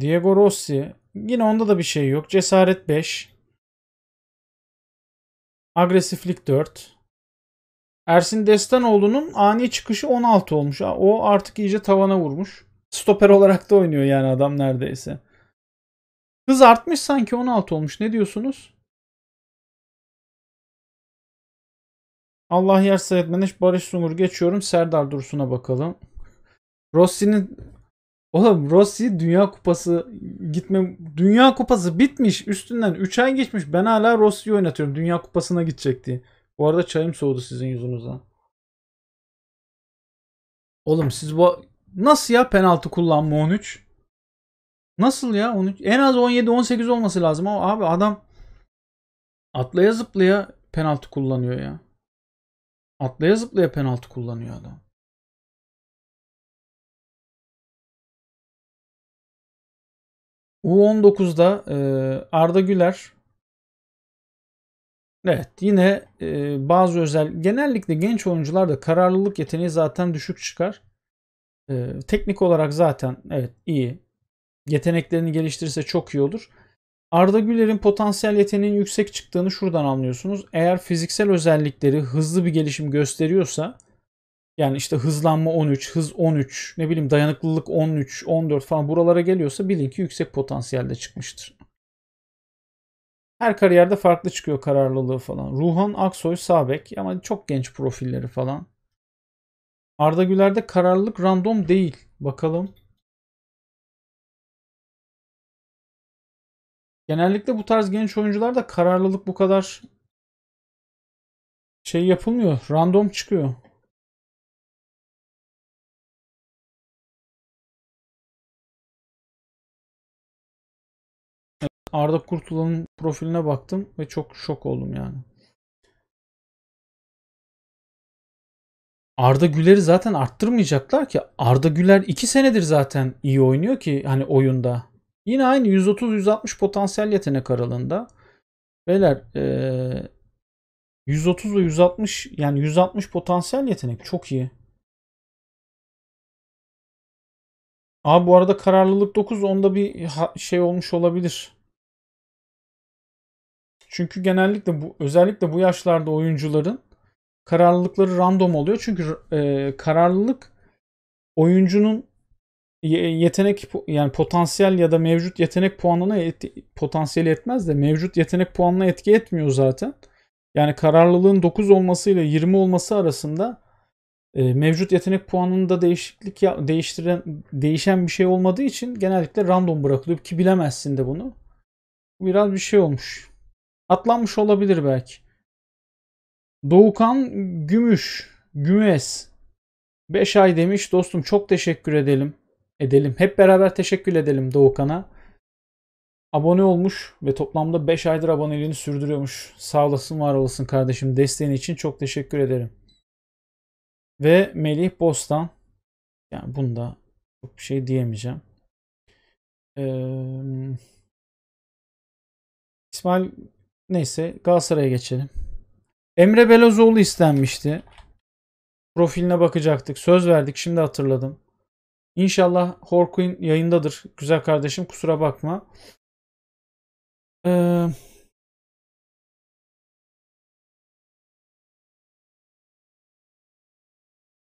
S1: Diego Rossi. Yine onda da bir şey yok. Cesaret 5. Agresiflik 4. Ersin Destanoğlu'nun ani çıkışı 16 olmuş. O artık iyice tavana vurmuş. Stoper olarak da oynuyor yani adam neredeyse. Hız artmış sanki 16 olmuş. Ne diyorsunuz? Allah yer sayetmeneş Barış Sungur geçiyorum. Serdar Dursun'a bakalım. Rossi'nin Oğlum Rossi Dünya Kupası gitme Dünya Kupası bitmiş. Üstünden 3 ay geçmiş. Ben hala Rossi'yi oynatıyorum. Dünya Kupası'na gidecek diye. Bu arada çayım soğudu sizin yüzünüzden. Oğlum siz bu nasıl ya penaltı kullanma 13? Nasıl ya 13? En az 17 18 olması lazım ama abi adam atlaya zıplaya penaltı kullanıyor ya. Atlaya zıplaya penaltı kullanıyor adam. U19'da e, Arda Güler Evet yine e, bazı özel genellikle genç oyuncularda kararlılık yeteneği zaten düşük çıkar. E, teknik olarak zaten evet iyi. Yeteneklerini geliştirirse çok iyi olur. Arda Güler'in potansiyel yeteneğin yüksek çıktığını şuradan anlıyorsunuz. Eğer fiziksel özellikleri hızlı bir gelişim gösteriyorsa yani işte hızlanma 13, hız 13, ne bileyim dayanıklılık 13, 14 falan buralara geliyorsa bilin ki yüksek potansiyelde çıkmıştır. Her kariyerde farklı çıkıyor kararlılığı falan. Ruhan Aksoy Sabek ama çok genç profilleri falan. Arda Güler'de kararlılık random değil. Bakalım.
S2: Genellikle bu tarz genç oyuncularda kararlılık bu kadar şey yapılmıyor. Random çıkıyor. Arda Kurtulan'ın profiline baktım ve çok şok oldum
S1: yani. Arda Güler'i zaten arttırmayacaklar ki. Arda Güler 2 senedir zaten iyi oynuyor ki hani oyunda. Yine aynı 130-160 potansiyel yetenek aralığında. Beyler ee, 130 ve 160 yani 160 potansiyel yetenek çok iyi.
S2: Abi bu arada kararlılık 9 onda bir
S1: şey olmuş olabilir. Çünkü genellikle bu özellikle bu yaşlarda oyuncuların kararlılıkları random oluyor. Çünkü e, kararlılık oyuncunun yetenek yani potansiyel ya da mevcut yetenek puanına et, potansiyeli etmez de mevcut yetenek puanına etki etmiyor zaten. Yani kararlılığın 9 olması ile 20 olması arasında e, mevcut yetenek puanında değişiklik ya, değiştiren değişen bir şey olmadığı için genellikle random bırakılıyor ki bilemezsin de bunu. Biraz bir şey olmuş atlanmış olabilir belki. Doğukan Gümüş, Gümes 5 ay demiş. Dostum çok teşekkür edelim. Edelim. Hep beraber teşekkür edelim Doğukan'a. Abone olmuş ve toplamda 5 aydır aboneliğini sürdürüyormuş. Sağ olasın var olasın kardeşim. Desteğin için çok teşekkür ederim. Ve Melih Bostan. Yani bunda çok bir şey diyemeyeceğim. Ee, İsmail Neyse Galatasaray'a geçelim. Emre Belözoğlu istenmişti. Profiline bakacaktık. Söz verdik. Şimdi hatırladım. İnşallah Horkuin yayındadır. Güzel kardeşim kusura bakma. Ee,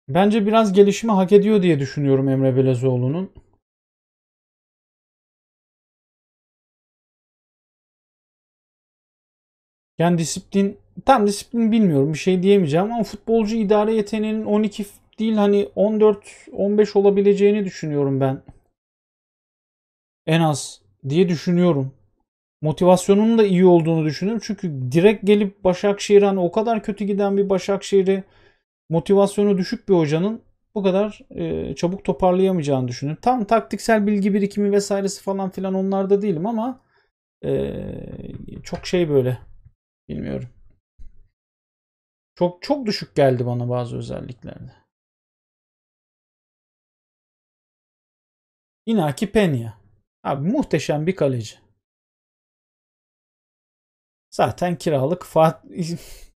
S2: bence biraz gelişimi hak ediyor diye düşünüyorum Emre Belezoğlu'nun. Yani disiplin
S1: tam disiplin bilmiyorum bir şey diyemeyeceğim ama futbolcu idare yeteneğinin 12 değil hani 14-15 olabileceğini düşünüyorum ben. En az diye düşünüyorum. Motivasyonunun da iyi olduğunu düşünüyorum. Çünkü direkt gelip Başakşehir hani o kadar kötü giden bir Başakşehir'i motivasyonu düşük bir hocanın bu kadar e, çabuk toparlayamayacağını düşünüyorum. Tam taktiksel bilgi birikimi vesairesi falan filan onlarda değilim ama e, çok şey böyle Bilmiyorum. Çok çok düşük geldi bana bazı özelliklerde.
S2: Inaki Pena. Abi muhteşem bir kaleci. Zaten kiralık Fatih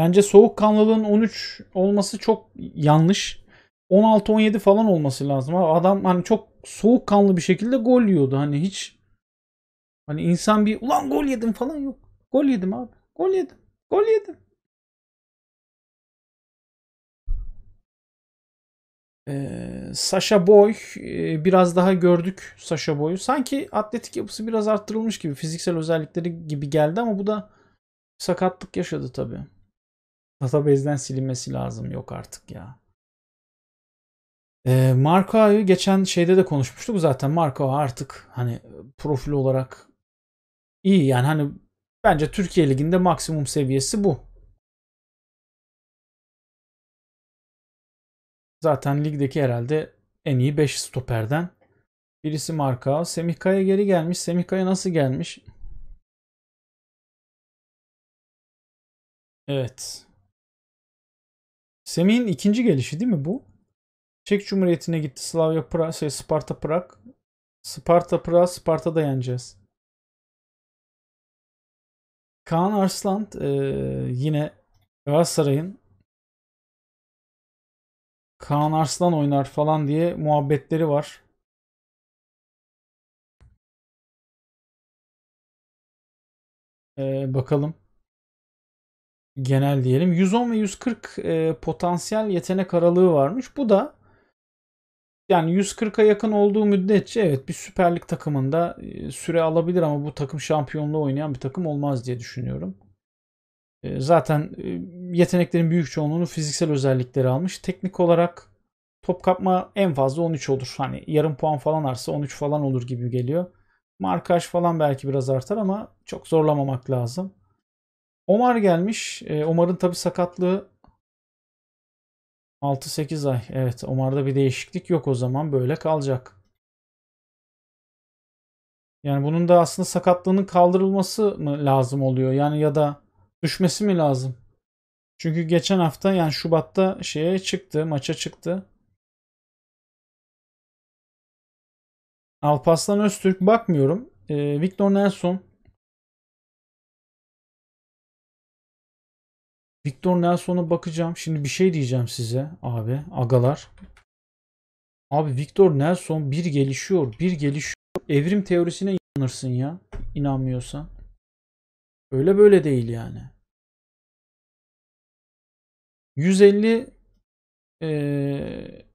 S2: Bence soğukkanlılığın
S1: 13 olması çok yanlış. 16-17 falan olması lazım. Adam hani çok soğukkanlı bir şekilde gol yiyordu. Hani hiç hani insan bir ulan gol yedim falan yok. Gol yedim abi. Gol yedim. Gol yedim. Ee, Sasha Boy e, biraz daha gördük Sasha Boy'u. Sanki atletik yapısı biraz arttırılmış gibi. Fiziksel özellikleri gibi geldi ama bu da sakatlık yaşadı tabii. Database'den silinmesi lazım. Yok artık ya. E, ee, Marko'yu geçen şeyde de konuşmuştuk zaten. Marko artık hani e, profil olarak iyi yani hani bence Türkiye liginde maksimum seviyesi bu. Zaten ligdeki herhalde en iyi 5 stoperden birisi Marka. Semih Kaya geri gelmiş. Semih Kaya nasıl gelmiş? Evet. Semih'in ikinci gelişi değil mi bu? Çek Cumhuriyeti'ne gitti. Slavya Prag, şey Sparta Prag. Sparta Prag, Sparta'da yeneceğiz. Kaan Arslan e, yine Galatasaray'ın
S2: Kaan Arslan oynar falan diye muhabbetleri var.
S1: Ee, bakalım genel diyelim 110 ve 140 e, potansiyel yetenek aralığı varmış. Bu da yani 140'a yakın olduğu müddetçe evet bir Süper Lig takımında e, süre alabilir ama bu takım şampiyonluğu oynayan bir takım olmaz diye düşünüyorum. E, zaten e, yeteneklerin büyük çoğunluğunu fiziksel özellikleri almış. Teknik olarak top kapma en fazla 13 olur. Hani yarım puan falan arsa 13 falan olur gibi geliyor. Markaj falan belki biraz artar ama çok zorlamamak lazım. Omar gelmiş. Ee, Omar'ın tabi sakatlığı 6-8 ay. Evet Omar'da bir değişiklik yok o zaman. Böyle kalacak. Yani bunun da aslında sakatlığının kaldırılması mı lazım oluyor? Yani ya da düşmesi mi lazım? Çünkü geçen hafta yani Şubat'ta şeye çıktı, maça çıktı. Alpaslan Öztürk bakmıyorum. Ee, Victor Nelson
S2: Victor Nelson'a bakacağım.
S1: Şimdi bir şey diyeceğim size abi agalar. Abi Victor Nelson bir gelişiyor, bir gelişiyor. Evrim teorisine inanırsın ya. inanmıyorsan. Öyle böyle değil yani. 150 e,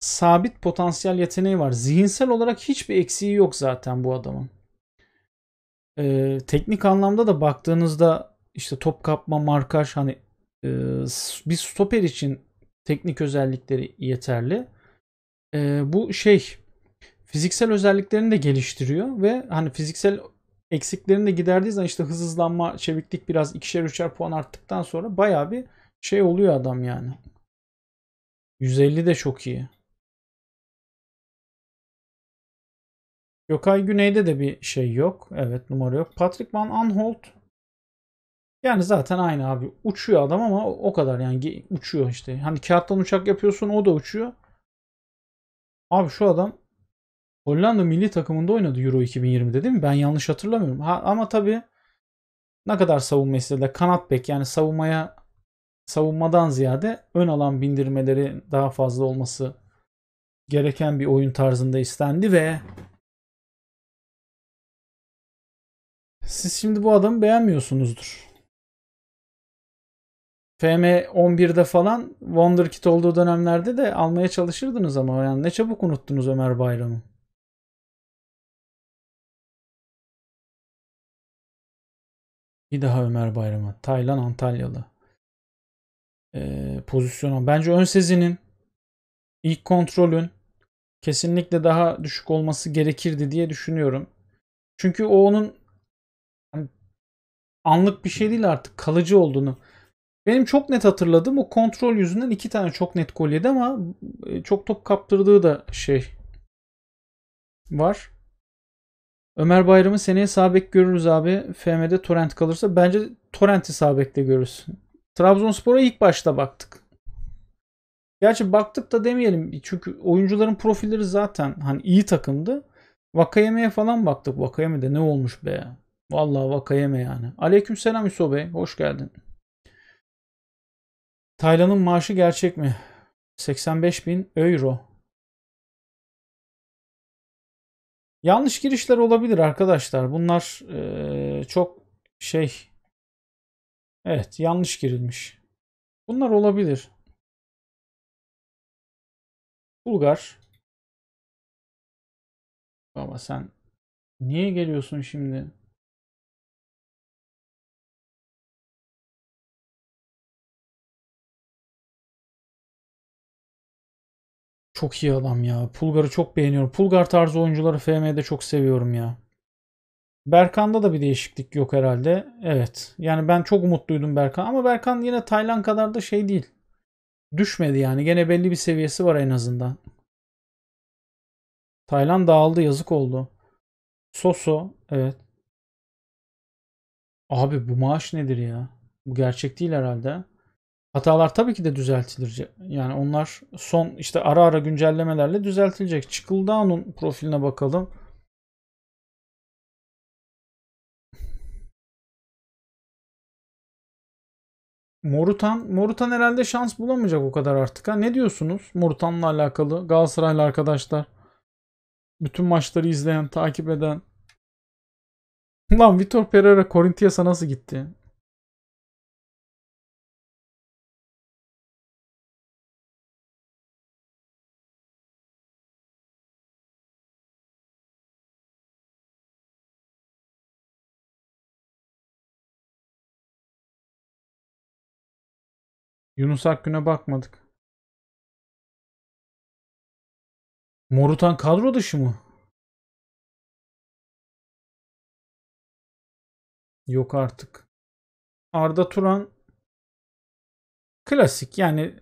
S1: sabit potansiyel yeteneği var. Zihinsel olarak hiçbir eksiği yok zaten bu adamın. E, teknik anlamda da baktığınızda işte top kapma, markaj hani e, bir stoper için teknik özellikleri yeterli. E, bu şey fiziksel özelliklerini de geliştiriyor ve hani fiziksel eksiklerini de giderdiği zaman işte hız hızlanma, çeviklik biraz ikişer üçer puan arttıktan sonra baya bir şey oluyor adam yani. 150 de çok iyi. Yokay Güney'de de bir şey yok. Evet numara yok. Patrick Van Anholt yani zaten aynı abi. Uçuyor adam ama o kadar yani uçuyor işte. Hani kağıttan uçak yapıyorsun o da uçuyor. Abi şu adam Hollanda milli takımında oynadı Euro 2020'de değil mi? Ben yanlış hatırlamıyorum. Ha, ama tabii ne kadar savunma istedi. Kanat bek yani savunmaya savunmadan ziyade ön alan bindirmeleri daha fazla olması gereken bir oyun tarzında istendi ve siz şimdi bu adamı beğenmiyorsunuzdur. FM11'de falan Wonderkid olduğu dönemlerde de almaya çalışırdınız ama yani ne çabuk unuttunuz Ömer Bayram'ı. Bir daha Ömer Bayram'a. Taylan Antalyalı. Ee, pozisyonu. Bence ön sezinin ilk kontrolün kesinlikle daha düşük olması gerekirdi diye düşünüyorum. Çünkü o onun yani, anlık bir şey değil artık kalıcı olduğunu benim çok net hatırladığım o kontrol yüzünden iki tane çok net gol yedi ama e, çok top kaptırdığı da şey var. Ömer Bayram'ı seneye sabek görürüz abi. FM'de Torrent kalırsa. Bence Torrent'i sabekte görürüz. Trabzonspor'a ilk başta baktık. Gerçi baktık da demeyelim. Çünkü oyuncuların profilleri zaten hani iyi takımdı. Vakayeme'ye falan baktık. vakayeme de ne olmuş be? Vallahi Vakayeme yani. Aleykümselam Yusuf Bey. Hoş geldin. Taylan'ın maaşı gerçek mi? 85 bin euro. Yanlış girişler olabilir arkadaşlar. Bunlar e, çok şey. Evet yanlış girilmiş.
S2: Bunlar olabilir. Bulgar. Baba sen niye geliyorsun şimdi? Çok iyi adam ya. Pulgar'ı çok
S1: beğeniyorum. Pulgar tarzı oyuncuları FM'de çok seviyorum ya. Berkan'da da bir değişiklik yok herhalde. Evet. Yani ben çok umutluydum Berkan. Ama Berkan yine Taylan kadar da şey değil. Düşmedi yani. Gene belli bir seviyesi var en azından. Taylan dağıldı. Yazık oldu. Soso. Evet. Abi bu maaş nedir ya? Bu gerçek değil herhalde. Hatalar tabii ki de düzeltilir. Yani onlar son işte ara ara güncellemelerle düzeltilecek. Çıkıldao'nun profiline bakalım. Morutan, Morutan herhalde şans bulamayacak o kadar artık. Ha ne diyorsunuz Morutan'la alakalı? Galatasaraylı arkadaşlar. Bütün maçları izleyen, takip eden. Lan Vitor
S2: Pereira Corinthians'a nasıl gitti? Yunus Akgün'e bakmadık. Morutan kadro dışı mı?
S1: Yok artık. Arda Turan klasik yani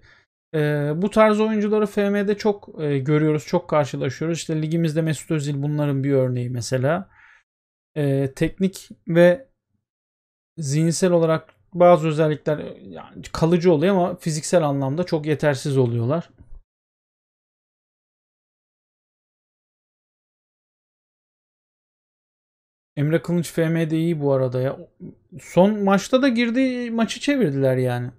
S1: e, bu tarz oyuncuları FM'de çok e, görüyoruz, çok karşılaşıyoruz. İşte ligimizde Mesut Özil bunların bir örneği mesela. E, teknik ve zihinsel olarak bazı özellikler e, yani kalıcı oluyor ama fiziksel anlamda çok yetersiz oluyorlar.
S2: Emre Kılıç FM'de iyi bu arada ya. Son maçta da girdi maçı çevirdiler yani.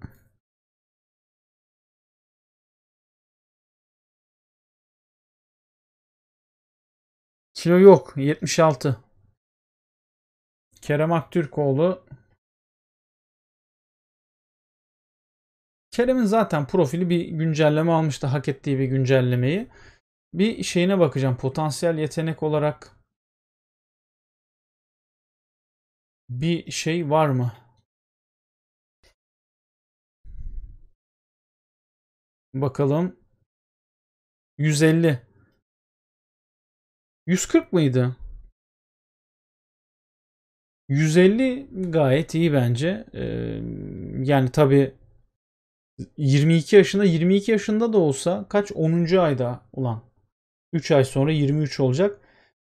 S2: Kilo yok 76. Kerem
S1: Aktürkoğlu Kerem'in zaten profili bir güncelleme almıştı. Hak ettiği bir güncellemeyi. Bir şeyine bakacağım. Potansiyel yetenek olarak
S2: bir şey var mı? Bakalım. 150. 140 mıydı?
S1: 150 gayet iyi bence. Ee, yani tabi 22 yaşında 22 yaşında da olsa kaç 10. ayda ulan 3 ay sonra 23 olacak.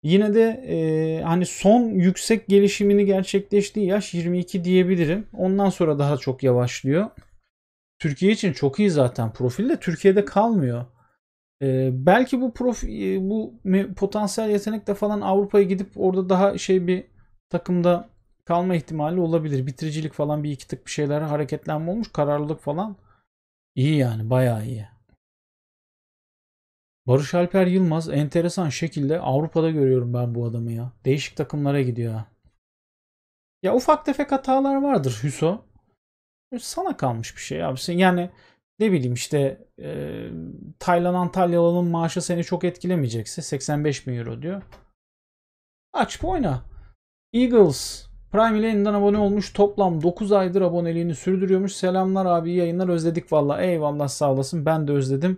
S1: Yine de e, hani son yüksek gelişimini gerçekleştiği yaş 22 diyebilirim. Ondan sonra daha çok yavaşlıyor. Türkiye için çok iyi zaten profilde. Türkiye'de kalmıyor. E, belki bu profi, e, bu potansiyel yetenekle falan Avrupa'ya gidip orada daha şey bir takımda kalma ihtimali olabilir. Bitiricilik falan bir iki tık bir şeyler hareketlenme olmuş. Kararlılık falan İyi yani bayağı iyi. Barış Alper Yılmaz enteresan şekilde Avrupa'da görüyorum ben bu adamı ya. Değişik takımlara gidiyor ha. Ya ufak tefek hatalar vardır Hüso. E, sana kalmış bir şey abi. Yani ne bileyim işte e, Taylan Antalyalı'nın maaşı seni çok etkilemeyecekse 85 bin euro diyor. Aç oyna. Eagles Prime ile yeniden abone olmuş. Toplam 9 aydır aboneliğini sürdürüyormuş. Selamlar abi yayınlar özledik valla. Eyvallah sağ olasın. Ben de özledim.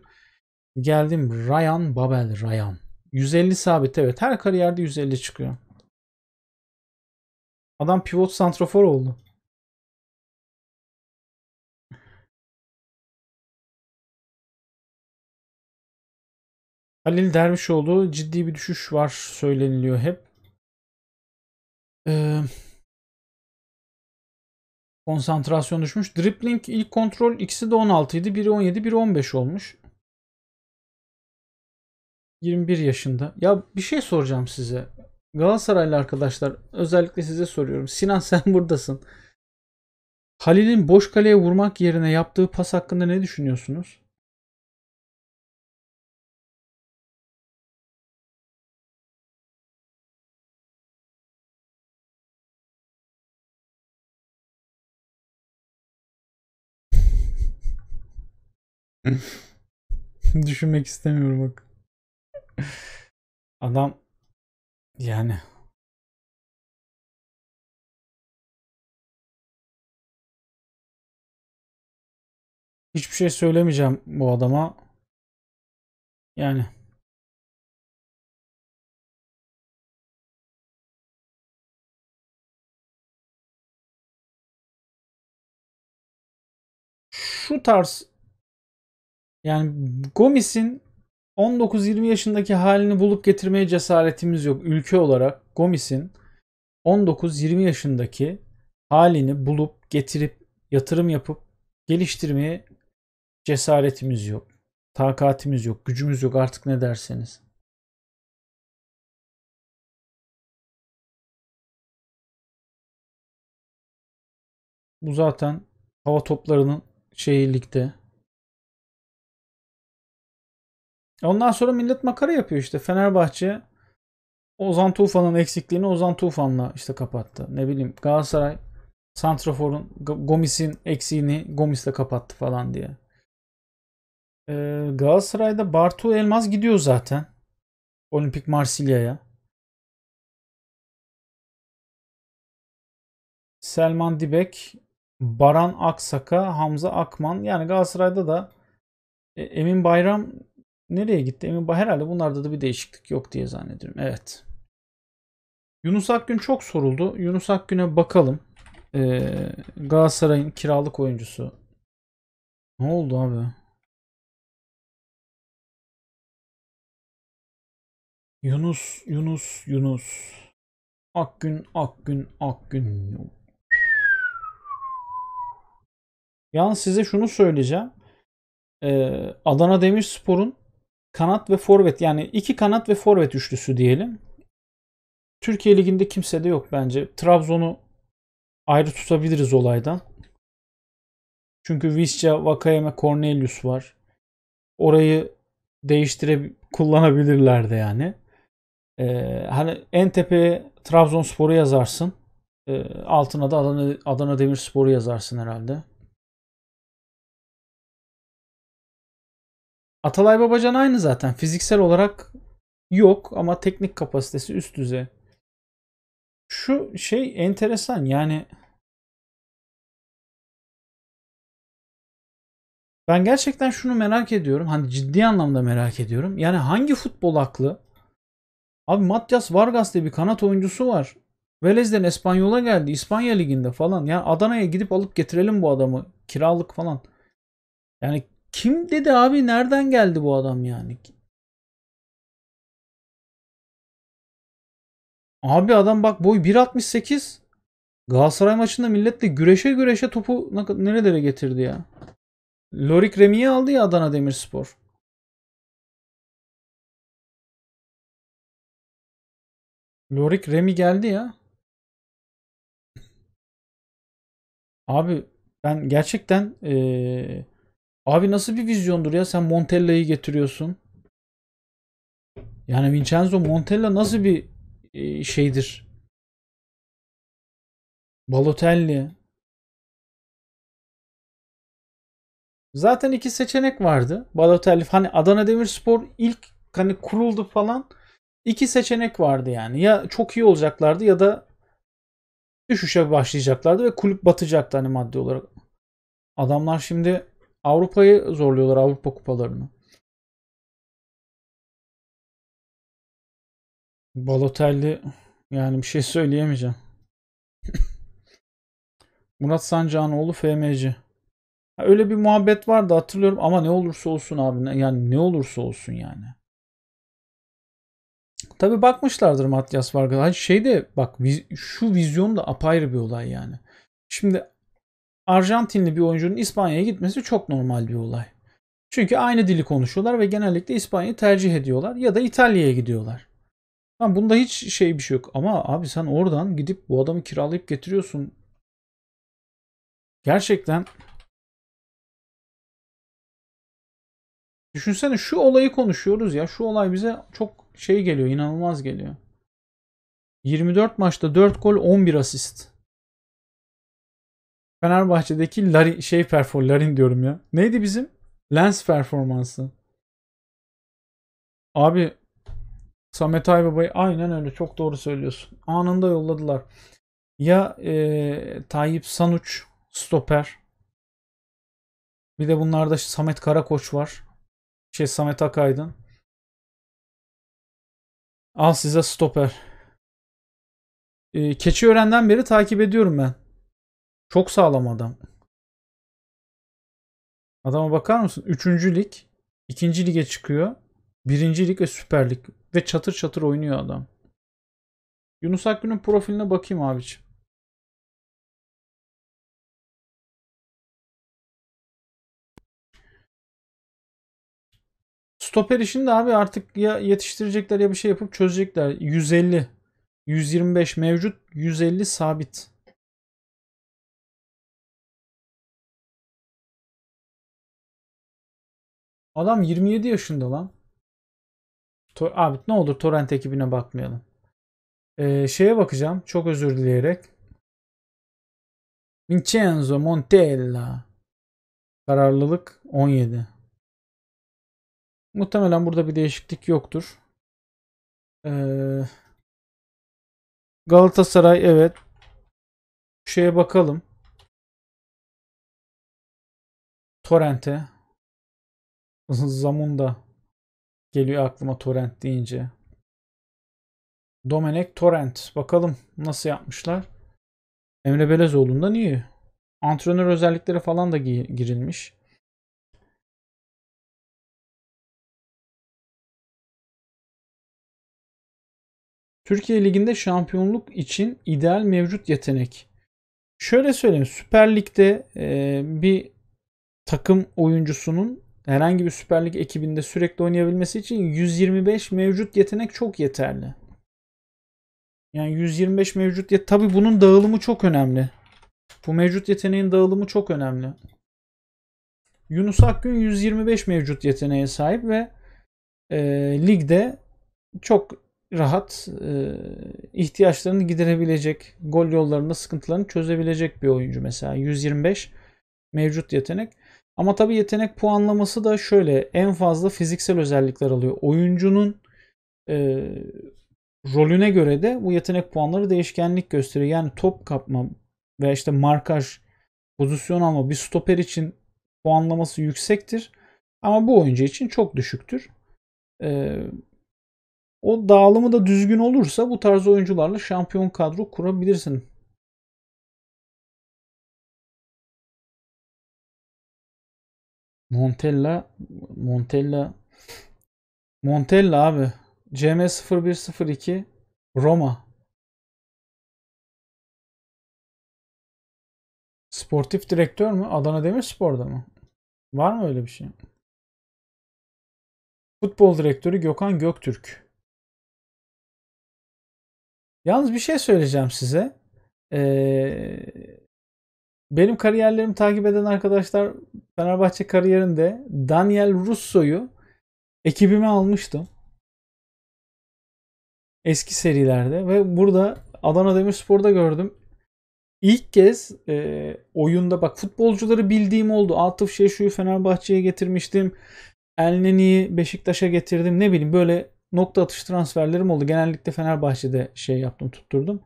S1: Geldim Ryan Babel Ryan. 150 sabit evet. Her kariyerde 150 çıkıyor. Adam
S2: pivot santrafor oldu. Halil Dervişoğlu
S1: ciddi bir düşüş var söyleniliyor hep. Ee, Konsantrasyon düşmüş. Dribbling ilk kontrol ikisi de 16 idi. Biri 17, biri 15 olmuş. 21 yaşında. Ya bir şey soracağım size. Galatasaraylı arkadaşlar özellikle size soruyorum. Sinan sen buradasın. Halil'in boş kaleye vurmak yerine yaptığı pas hakkında
S2: ne düşünüyorsunuz? Düşünmek istemiyorum bak. Adam yani Hiçbir şey söylemeyeceğim bu adama. Yani şu tarz
S1: yani Gomis'in 19-20 yaşındaki halini bulup getirmeye cesaretimiz yok. Ülke olarak Gomis'in 19-20 yaşındaki halini bulup getirip yatırım yapıp geliştirmeye cesaretimiz yok. Takatimiz yok, gücümüz yok artık ne derseniz.
S2: Bu zaten hava toplarının şeyi
S1: Ondan sonra millet makara yapıyor işte. Fenerbahçe Ozan Tufan'ın eksikliğini Ozan Tufan'la işte kapattı. Ne bileyim Galatasaray Santrafor'un Gomis'in eksiğini Gomis'le kapattı falan diye. Ee, Galatasaray'da Bartu Elmaz gidiyor zaten.
S2: Olimpik Marsilya'ya.
S1: Selman Dibek, Baran Aksaka, Hamza Akman. Yani Galatasaray'da da e, Emin Bayram Nereye gitti? Emin herhalde bunlarda da bir değişiklik yok diye zannediyorum. Evet. Yunus Akgün çok soruldu. Yunus Akgün'e bakalım. Ee, Galatasaray'ın kiralık oyuncusu. Ne oldu abi? Yunus, Yunus, Yunus. Akgün, Akgün, Akgün. Yalnız size şunu söyleyeceğim. Ee, Adana Demirspor'un kanat ve forvet yani iki kanat ve forvet üçlüsü diyelim. Türkiye Ligi'nde kimse de yok bence. Trabzon'u ayrı tutabiliriz olaydan. Çünkü Visca, Vakayeme, Cornelius var. Orayı değiştire kullanabilirler de yani. Ee, hani en tepeye Trabzonspor'u yazarsın. Ee, altına da Adana, Adana Demirspor'u yazarsın herhalde. Atalay Babacan aynı zaten. Fiziksel olarak yok ama teknik kapasitesi üst düzey. Şu şey enteresan yani Ben gerçekten şunu merak ediyorum. Hani ciddi anlamda merak ediyorum. Yani hangi futbol aklı? Abi Matias Vargas diye bir kanat oyuncusu var. Velez'den İspanyol'a geldi. İspanya Ligi'nde falan. Yani Adana'ya gidip alıp getirelim bu adamı. Kiralık falan. Yani kim dedi abi nereden geldi bu adam yani? Abi adam bak boy 1.68. Galatasaray maçında milletle güreşe güreşe topu nerelere getirdi ya. Lorik Remi'yi aldı ya Adana Demirspor.
S2: Lorik Remi geldi ya.
S1: Abi ben gerçekten ee, Abi nasıl bir vizyondur ya sen Montella'yı getiriyorsun. Yani Vincenzo Montella nasıl bir e, şeydir? Balotelli. Zaten iki seçenek vardı. Balotelli hani Adana Demirspor ilk hani kuruldu falan. İki seçenek vardı yani. Ya çok iyi olacaklardı ya da düşüşe başlayacaklardı ve kulüp batacaktı hani maddi olarak. Adamlar şimdi Avrupa'yı zorluyorlar Avrupa kupalarını. Balotelli yani bir şey söyleyemeyeceğim. Murat Sancağ'ın oğlu FMC. Öyle bir muhabbet vardı hatırlıyorum ama ne olursa olsun abi yani ne olursa olsun yani. Tabi bakmışlardır Matias Vargas. Hani şey de bak şu vizyon da apayrı bir olay yani. Şimdi Arjantinli bir oyuncunun İspanya'ya gitmesi çok normal bir olay. Çünkü aynı dili konuşuyorlar ve genellikle İspanya'yı tercih ediyorlar ya da İtalya'ya gidiyorlar. Lan bunda hiç şey bir şey yok ama abi sen oradan gidip bu adamı kiralayıp getiriyorsun. Gerçekten Düşünsene şu olayı konuşuyoruz ya. Şu olay bize çok şey geliyor, inanılmaz geliyor. 24 maçta 4 gol, 11 asist. Fenerbahçe'deki Larin, şey perfor Larin diyorum ya. Neydi bizim? Lens performansı. Abi Samet Aybaba'yı aynen öyle çok doğru söylüyorsun. Anında yolladılar. Ya e, Tayyip Sanuç stoper. Bir de bunlarda Samet Karakoç var. Şey Samet Akaydın. Al size stoper. E, öğrenden beri takip ediyorum ben. Çok sağlam adam. Adama bakar mısın? Üçüncü lig, ikinci lige çıkıyor. Birinci lig ve süper lig. Ve çatır çatır oynuyor adam. Yunus Akgün'ün profiline bakayım abiciğim. Stoper işini de abi artık ya yetiştirecekler ya bir şey yapıp çözecekler. 150, 125 mevcut, 150 sabit. Adam 27 yaşında lan. To Abi ne olur torrent ekibine bakmayalım. Ee, şeye bakacağım. Çok özür dileyerek. Vincenzo Montella. Kararlılık
S2: 17. Muhtemelen burada bir değişiklik yoktur. Ee, Galatasaray evet. Şeye bakalım. Torrent'e.
S1: Zamun da geliyor aklıma torrent deyince. Domenek Torrent. Bakalım nasıl yapmışlar. Emre Belezoğlu'ndan iyi. Antrenör özellikleri falan da girilmiş. Türkiye Ligi'nde şampiyonluk için ideal mevcut yetenek. Şöyle söyleyeyim Süper Lig'de bir takım oyuncusunun herhangi bir Süper Lig ekibinde sürekli oynayabilmesi için 125 mevcut yetenek çok yeterli. Yani 125 mevcut yet tabii bunun dağılımı çok önemli. Bu mevcut yeteneğin dağılımı çok önemli. Yunus Akgün 125 mevcut yeteneğe sahip ve e, ligde çok rahat e, ihtiyaçlarını giderebilecek, gol yollarında sıkıntılarını çözebilecek bir oyuncu mesela. 125 mevcut yetenek. Ama tabi yetenek puanlaması da şöyle en fazla fiziksel özellikler alıyor. Oyuncunun e, rolüne göre de bu yetenek puanları değişkenlik gösteriyor. Yani top kapma veya işte markaj, pozisyon alma bir stoper için puanlaması yüksektir. Ama bu oyuncu için çok düşüktür. E, o dağılımı da düzgün olursa bu tarz oyuncularla şampiyon kadro kurabilirsin. Montella Montella Montella abi. CM0102 Roma.
S2: Sportif direktör mü? Adana Demirspor'da mı? Var mı öyle bir şey? Futbol direktörü Gökhan Göktürk.
S1: Yalnız bir şey söyleyeceğim size. Ee, benim kariyerlerimi takip eden arkadaşlar Fenerbahçe kariyerinde Daniel Russo'yu ekibime almıştım. Eski serilerde ve burada Adana Demirspor'da gördüm. İlk kez e, oyunda bak futbolcuları bildiğim oldu. Atıf Şeşu'yu Fenerbahçe'ye getirmiştim. Elneni'yi Beşiktaş'a getirdim. Ne bileyim böyle nokta atış transferlerim oldu. Genellikle Fenerbahçe'de şey yaptım tutturdum.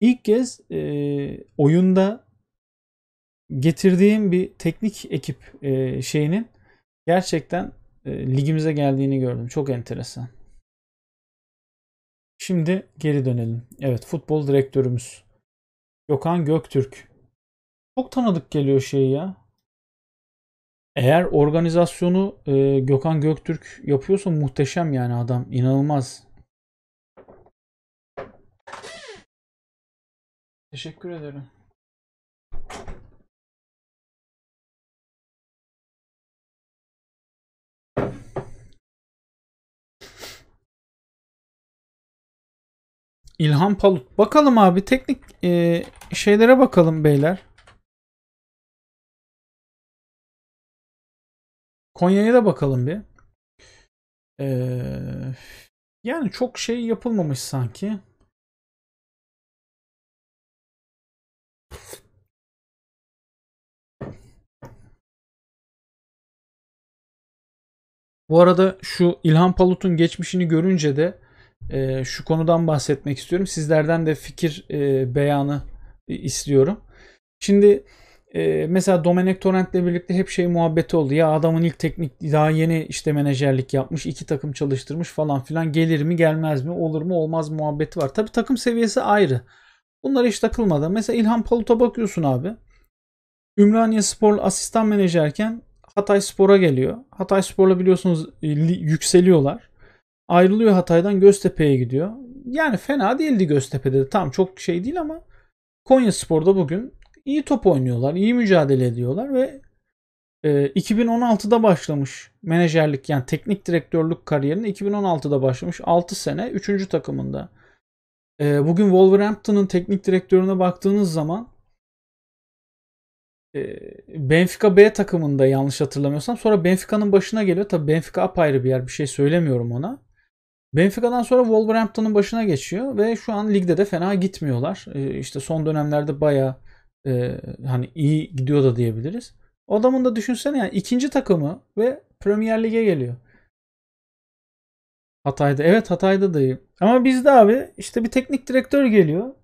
S1: İlk kez e, oyunda getirdiğim bir teknik ekip e, şeyinin gerçekten e, ligimize geldiğini gördüm. Çok enteresan. Şimdi geri dönelim. Evet futbol direktörümüz Gökhan Göktürk. Çok tanıdık geliyor şey ya. Eğer organizasyonu e, Gökhan Göktürk yapıyorsa muhteşem yani adam. inanılmaz. Teşekkür
S2: ederim. İlhan Palut. Bakalım abi teknik e, şeylere bakalım beyler. Konya'ya da bakalım bir. Ee, yani çok şey yapılmamış sanki.
S1: Bu arada şu İlhan Palut'un geçmişini görünce de e, şu konudan bahsetmek istiyorum. Sizlerden de fikir e, beyanı istiyorum. Şimdi e, mesela Domenek Torrent'le birlikte hep şey muhabbeti oldu. Ya adamın ilk teknik daha yeni işte menajerlik yapmış, iki takım çalıştırmış falan filan. Gelir mi gelmez mi olur mu olmaz muhabbeti var. Tabi takım seviyesi ayrı. Bunlara hiç takılmadan. Mesela İlhan Palut'a bakıyorsun abi. Ümraniye Spor asistan menajerken Hatay Spor'a geliyor. Hatay Spor'la biliyorsunuz e, yükseliyorlar ayrılıyor Hatay'dan Göztepe'ye gidiyor. Yani fena değildi Göztepe'de Tam çok şey değil ama Konya Spor'da bugün iyi top oynuyorlar. iyi mücadele ediyorlar ve 2016'da e, başlamış menajerlik yani teknik direktörlük kariyerini 2016'da başlamış. 6 sene 3. takımında. E, bugün Wolverhampton'ın teknik direktörüne baktığınız zaman e, Benfica B takımında yanlış hatırlamıyorsam. Sonra Benfica'nın başına geliyor. Tabii Benfica apayrı bir yer. Bir şey söylemiyorum ona. Benfica'dan sonra Wolverhampton'un başına geçiyor ve şu an ligde de fena gitmiyorlar. Ee, işte son dönemlerde baya e, hani iyi gidiyor da diyebiliriz. Adamın da düşünsene yani ikinci takımı ve Premier Lig'e geliyor. Hatay'da. Evet Hatay'da dayı. Ama bizde abi işte bir teknik direktör geliyor.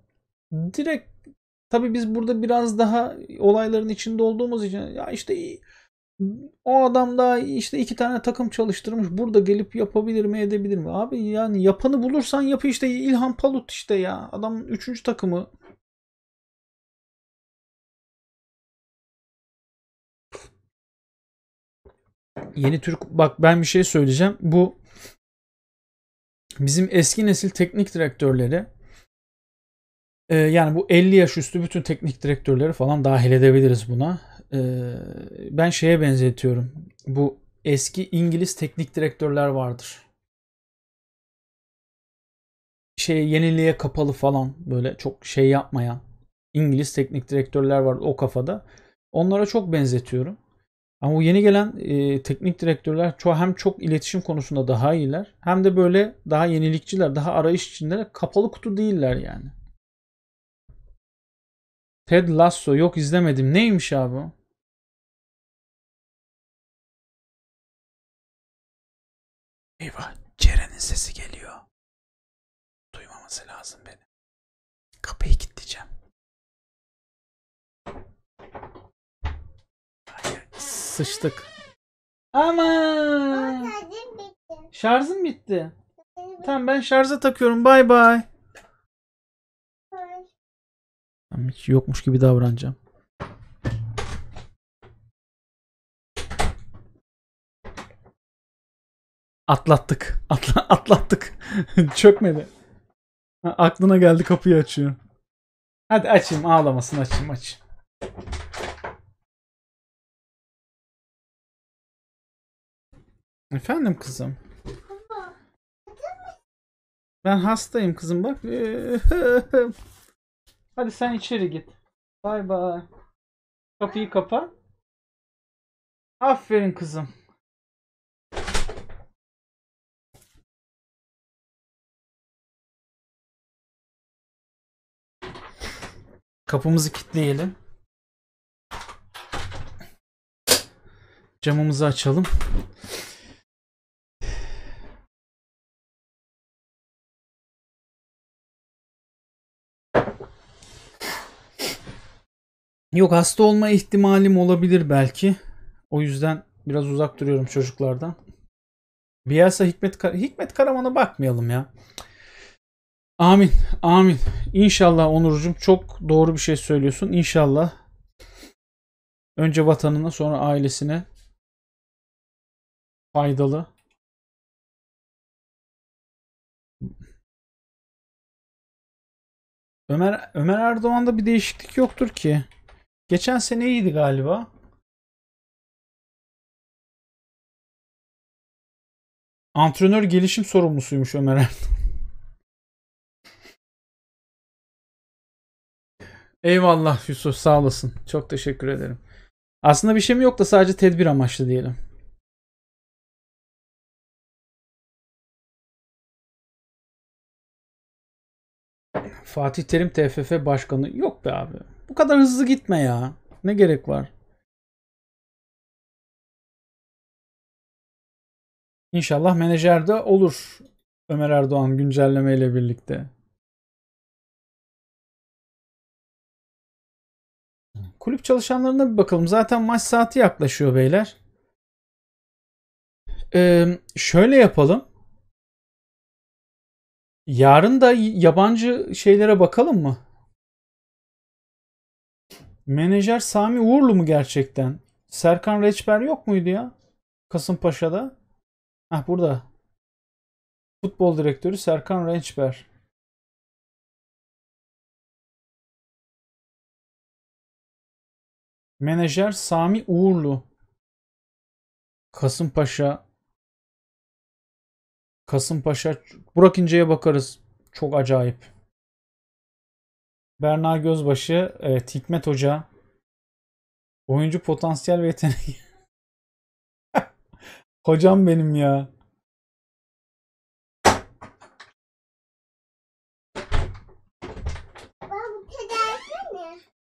S1: Direkt tabii biz burada biraz daha olayların içinde olduğumuz için ya işte iyi o adam da işte iki tane takım çalıştırmış. Burada gelip yapabilir mi edebilir mi? Abi yani yapanı bulursan yapı işte İlhan Palut işte ya. Adam üçüncü takımı. Yeni Türk bak ben bir şey söyleyeceğim. Bu bizim eski nesil teknik direktörleri e, yani bu 50 yaş üstü bütün teknik direktörleri falan dahil edebiliriz buna ee, ben şeye benzetiyorum. Bu eski İngiliz teknik direktörler vardır. Şey yeniliğe kapalı falan böyle çok şey yapmayan İngiliz teknik direktörler var o kafada. Onlara çok benzetiyorum. Ama bu yeni gelen e, teknik direktörler çoğu hem çok iletişim konusunda daha iyiler hem de böyle daha yenilikçiler, daha arayış içindeler. Kapalı kutu değiller yani.
S2: Ted Lasso yok izlemedim. Neymiş abi o? Eyvah Ceren'in sesi geliyor. Duymaması lazım beni. Kapıyı kilitleyeceğim. sıçtık. Aman! şarjım bitti. Tamam ben şarja takıyorum. Bay bay. Hiç yokmuş gibi davranacağım. Atlattık. Atla, atlattık. Çökmedi. Ha, aklına geldi kapıyı açıyor. Hadi açayım ağlamasın açayım aç.
S1: Efendim kızım. Ben hastayım kızım bak. Hadi sen içeri git.
S2: Bay bay. Kapıyı kapa. Aferin kızım. Kapımızı kilitleyelim. Camımızı açalım.
S1: Yok hasta olma ihtimalim olabilir belki. O yüzden biraz uzak duruyorum çocuklardan. Biyasa Hikmet, Kar Hikmet Karaman'a bakmayalım ya. Amin. Amin. İnşallah Onurcuğum çok doğru bir şey söylüyorsun. İnşallah. Önce vatanına sonra ailesine
S2: faydalı. Ömer Ömer Erdoğan'da bir değişiklik yoktur ki. Geçen sene iyiydi galiba. Antrenör gelişim sorumlusuymuş Ömer Erdoğan.
S1: Eyvallah Yusuf sağ olasın. Çok teşekkür ederim. Aslında bir şeyim yok da sadece tedbir amaçlı diyelim.
S2: Fatih Terim TFF başkanı. Yok be abi. Bu kadar hızlı gitme ya. Ne gerek var? İnşallah menajer de olur. Ömer Erdoğan güncellemeyle birlikte. kulüp çalışanlarına bir bakalım. Zaten maç saati yaklaşıyor beyler. Ee, şöyle yapalım.
S1: Yarın da yabancı şeylere bakalım mı? Menajer Sami Uğurlu mu gerçekten? Serkan Reçber yok muydu ya? Kasımpaşa'da. Ah burada. Futbol direktörü
S2: Serkan Reçber. Menajer Sami Uğurlu. Kasımpaşa. Kasımpaşa. Burak İnce'ye
S1: bakarız. Çok acayip. Berna Gözbaşı. Evet Hikmet Hoca. Oyuncu potansiyel ve yetenek.
S2: Hocam benim ya.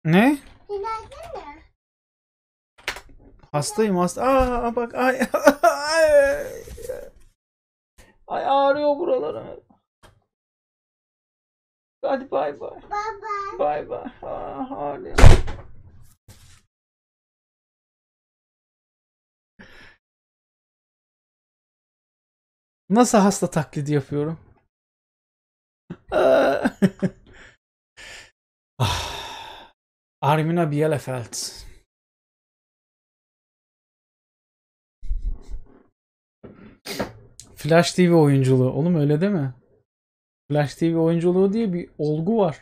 S1: Ne? Hastayım hasta. Aa bak ay ay,
S2: ay ağrıyor buralara. Hadi bay bay. Bye bye. Bay bay. Nasıl hasta taklidi yapıyorum? ah. ah. Armina Bielefeld.
S1: Flash TV oyunculuğu. Oğlum öyle deme. Flash TV oyunculuğu diye bir olgu var.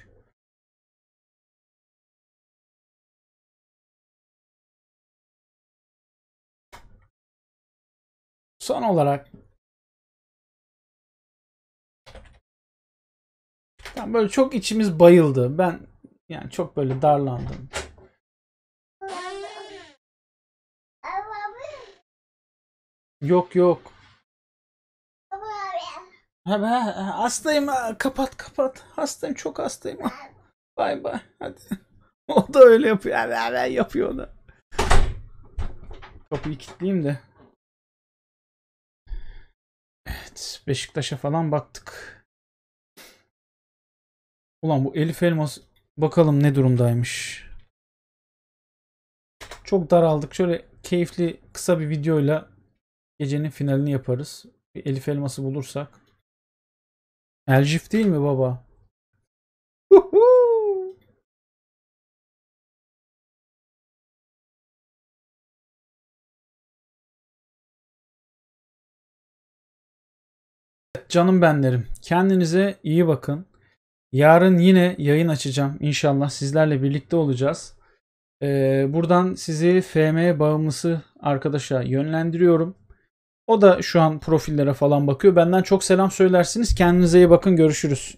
S2: Son olarak
S1: Tam böyle çok içimiz bayıldı. Ben yani çok böyle darlandım. Yok yok. Ha, hastayım kapat kapat. Hastayım çok hastayım. Ha. Bay bay hadi. o da öyle yapıyor. Ben hemen yapıyor da. Kapıyı kilitleyeyim de. Evet Beşiktaş'a falan baktık. Ulan bu Elif Elmas bakalım ne durumdaymış. Çok daraldık. Şöyle keyifli kısa bir videoyla gecenin finalini yaparız. Bir Elif Elmas'ı bulursak. Elcif değil mi baba? Canım benlerim. Kendinize iyi bakın. Yarın yine yayın açacağım. İnşallah sizlerle birlikte olacağız. Ee, buradan sizi FM bağımlısı arkadaşa yönlendiriyorum. O da şu an profillere falan bakıyor. Benden çok selam söylersiniz. Kendinize iyi bakın. Görüşürüz.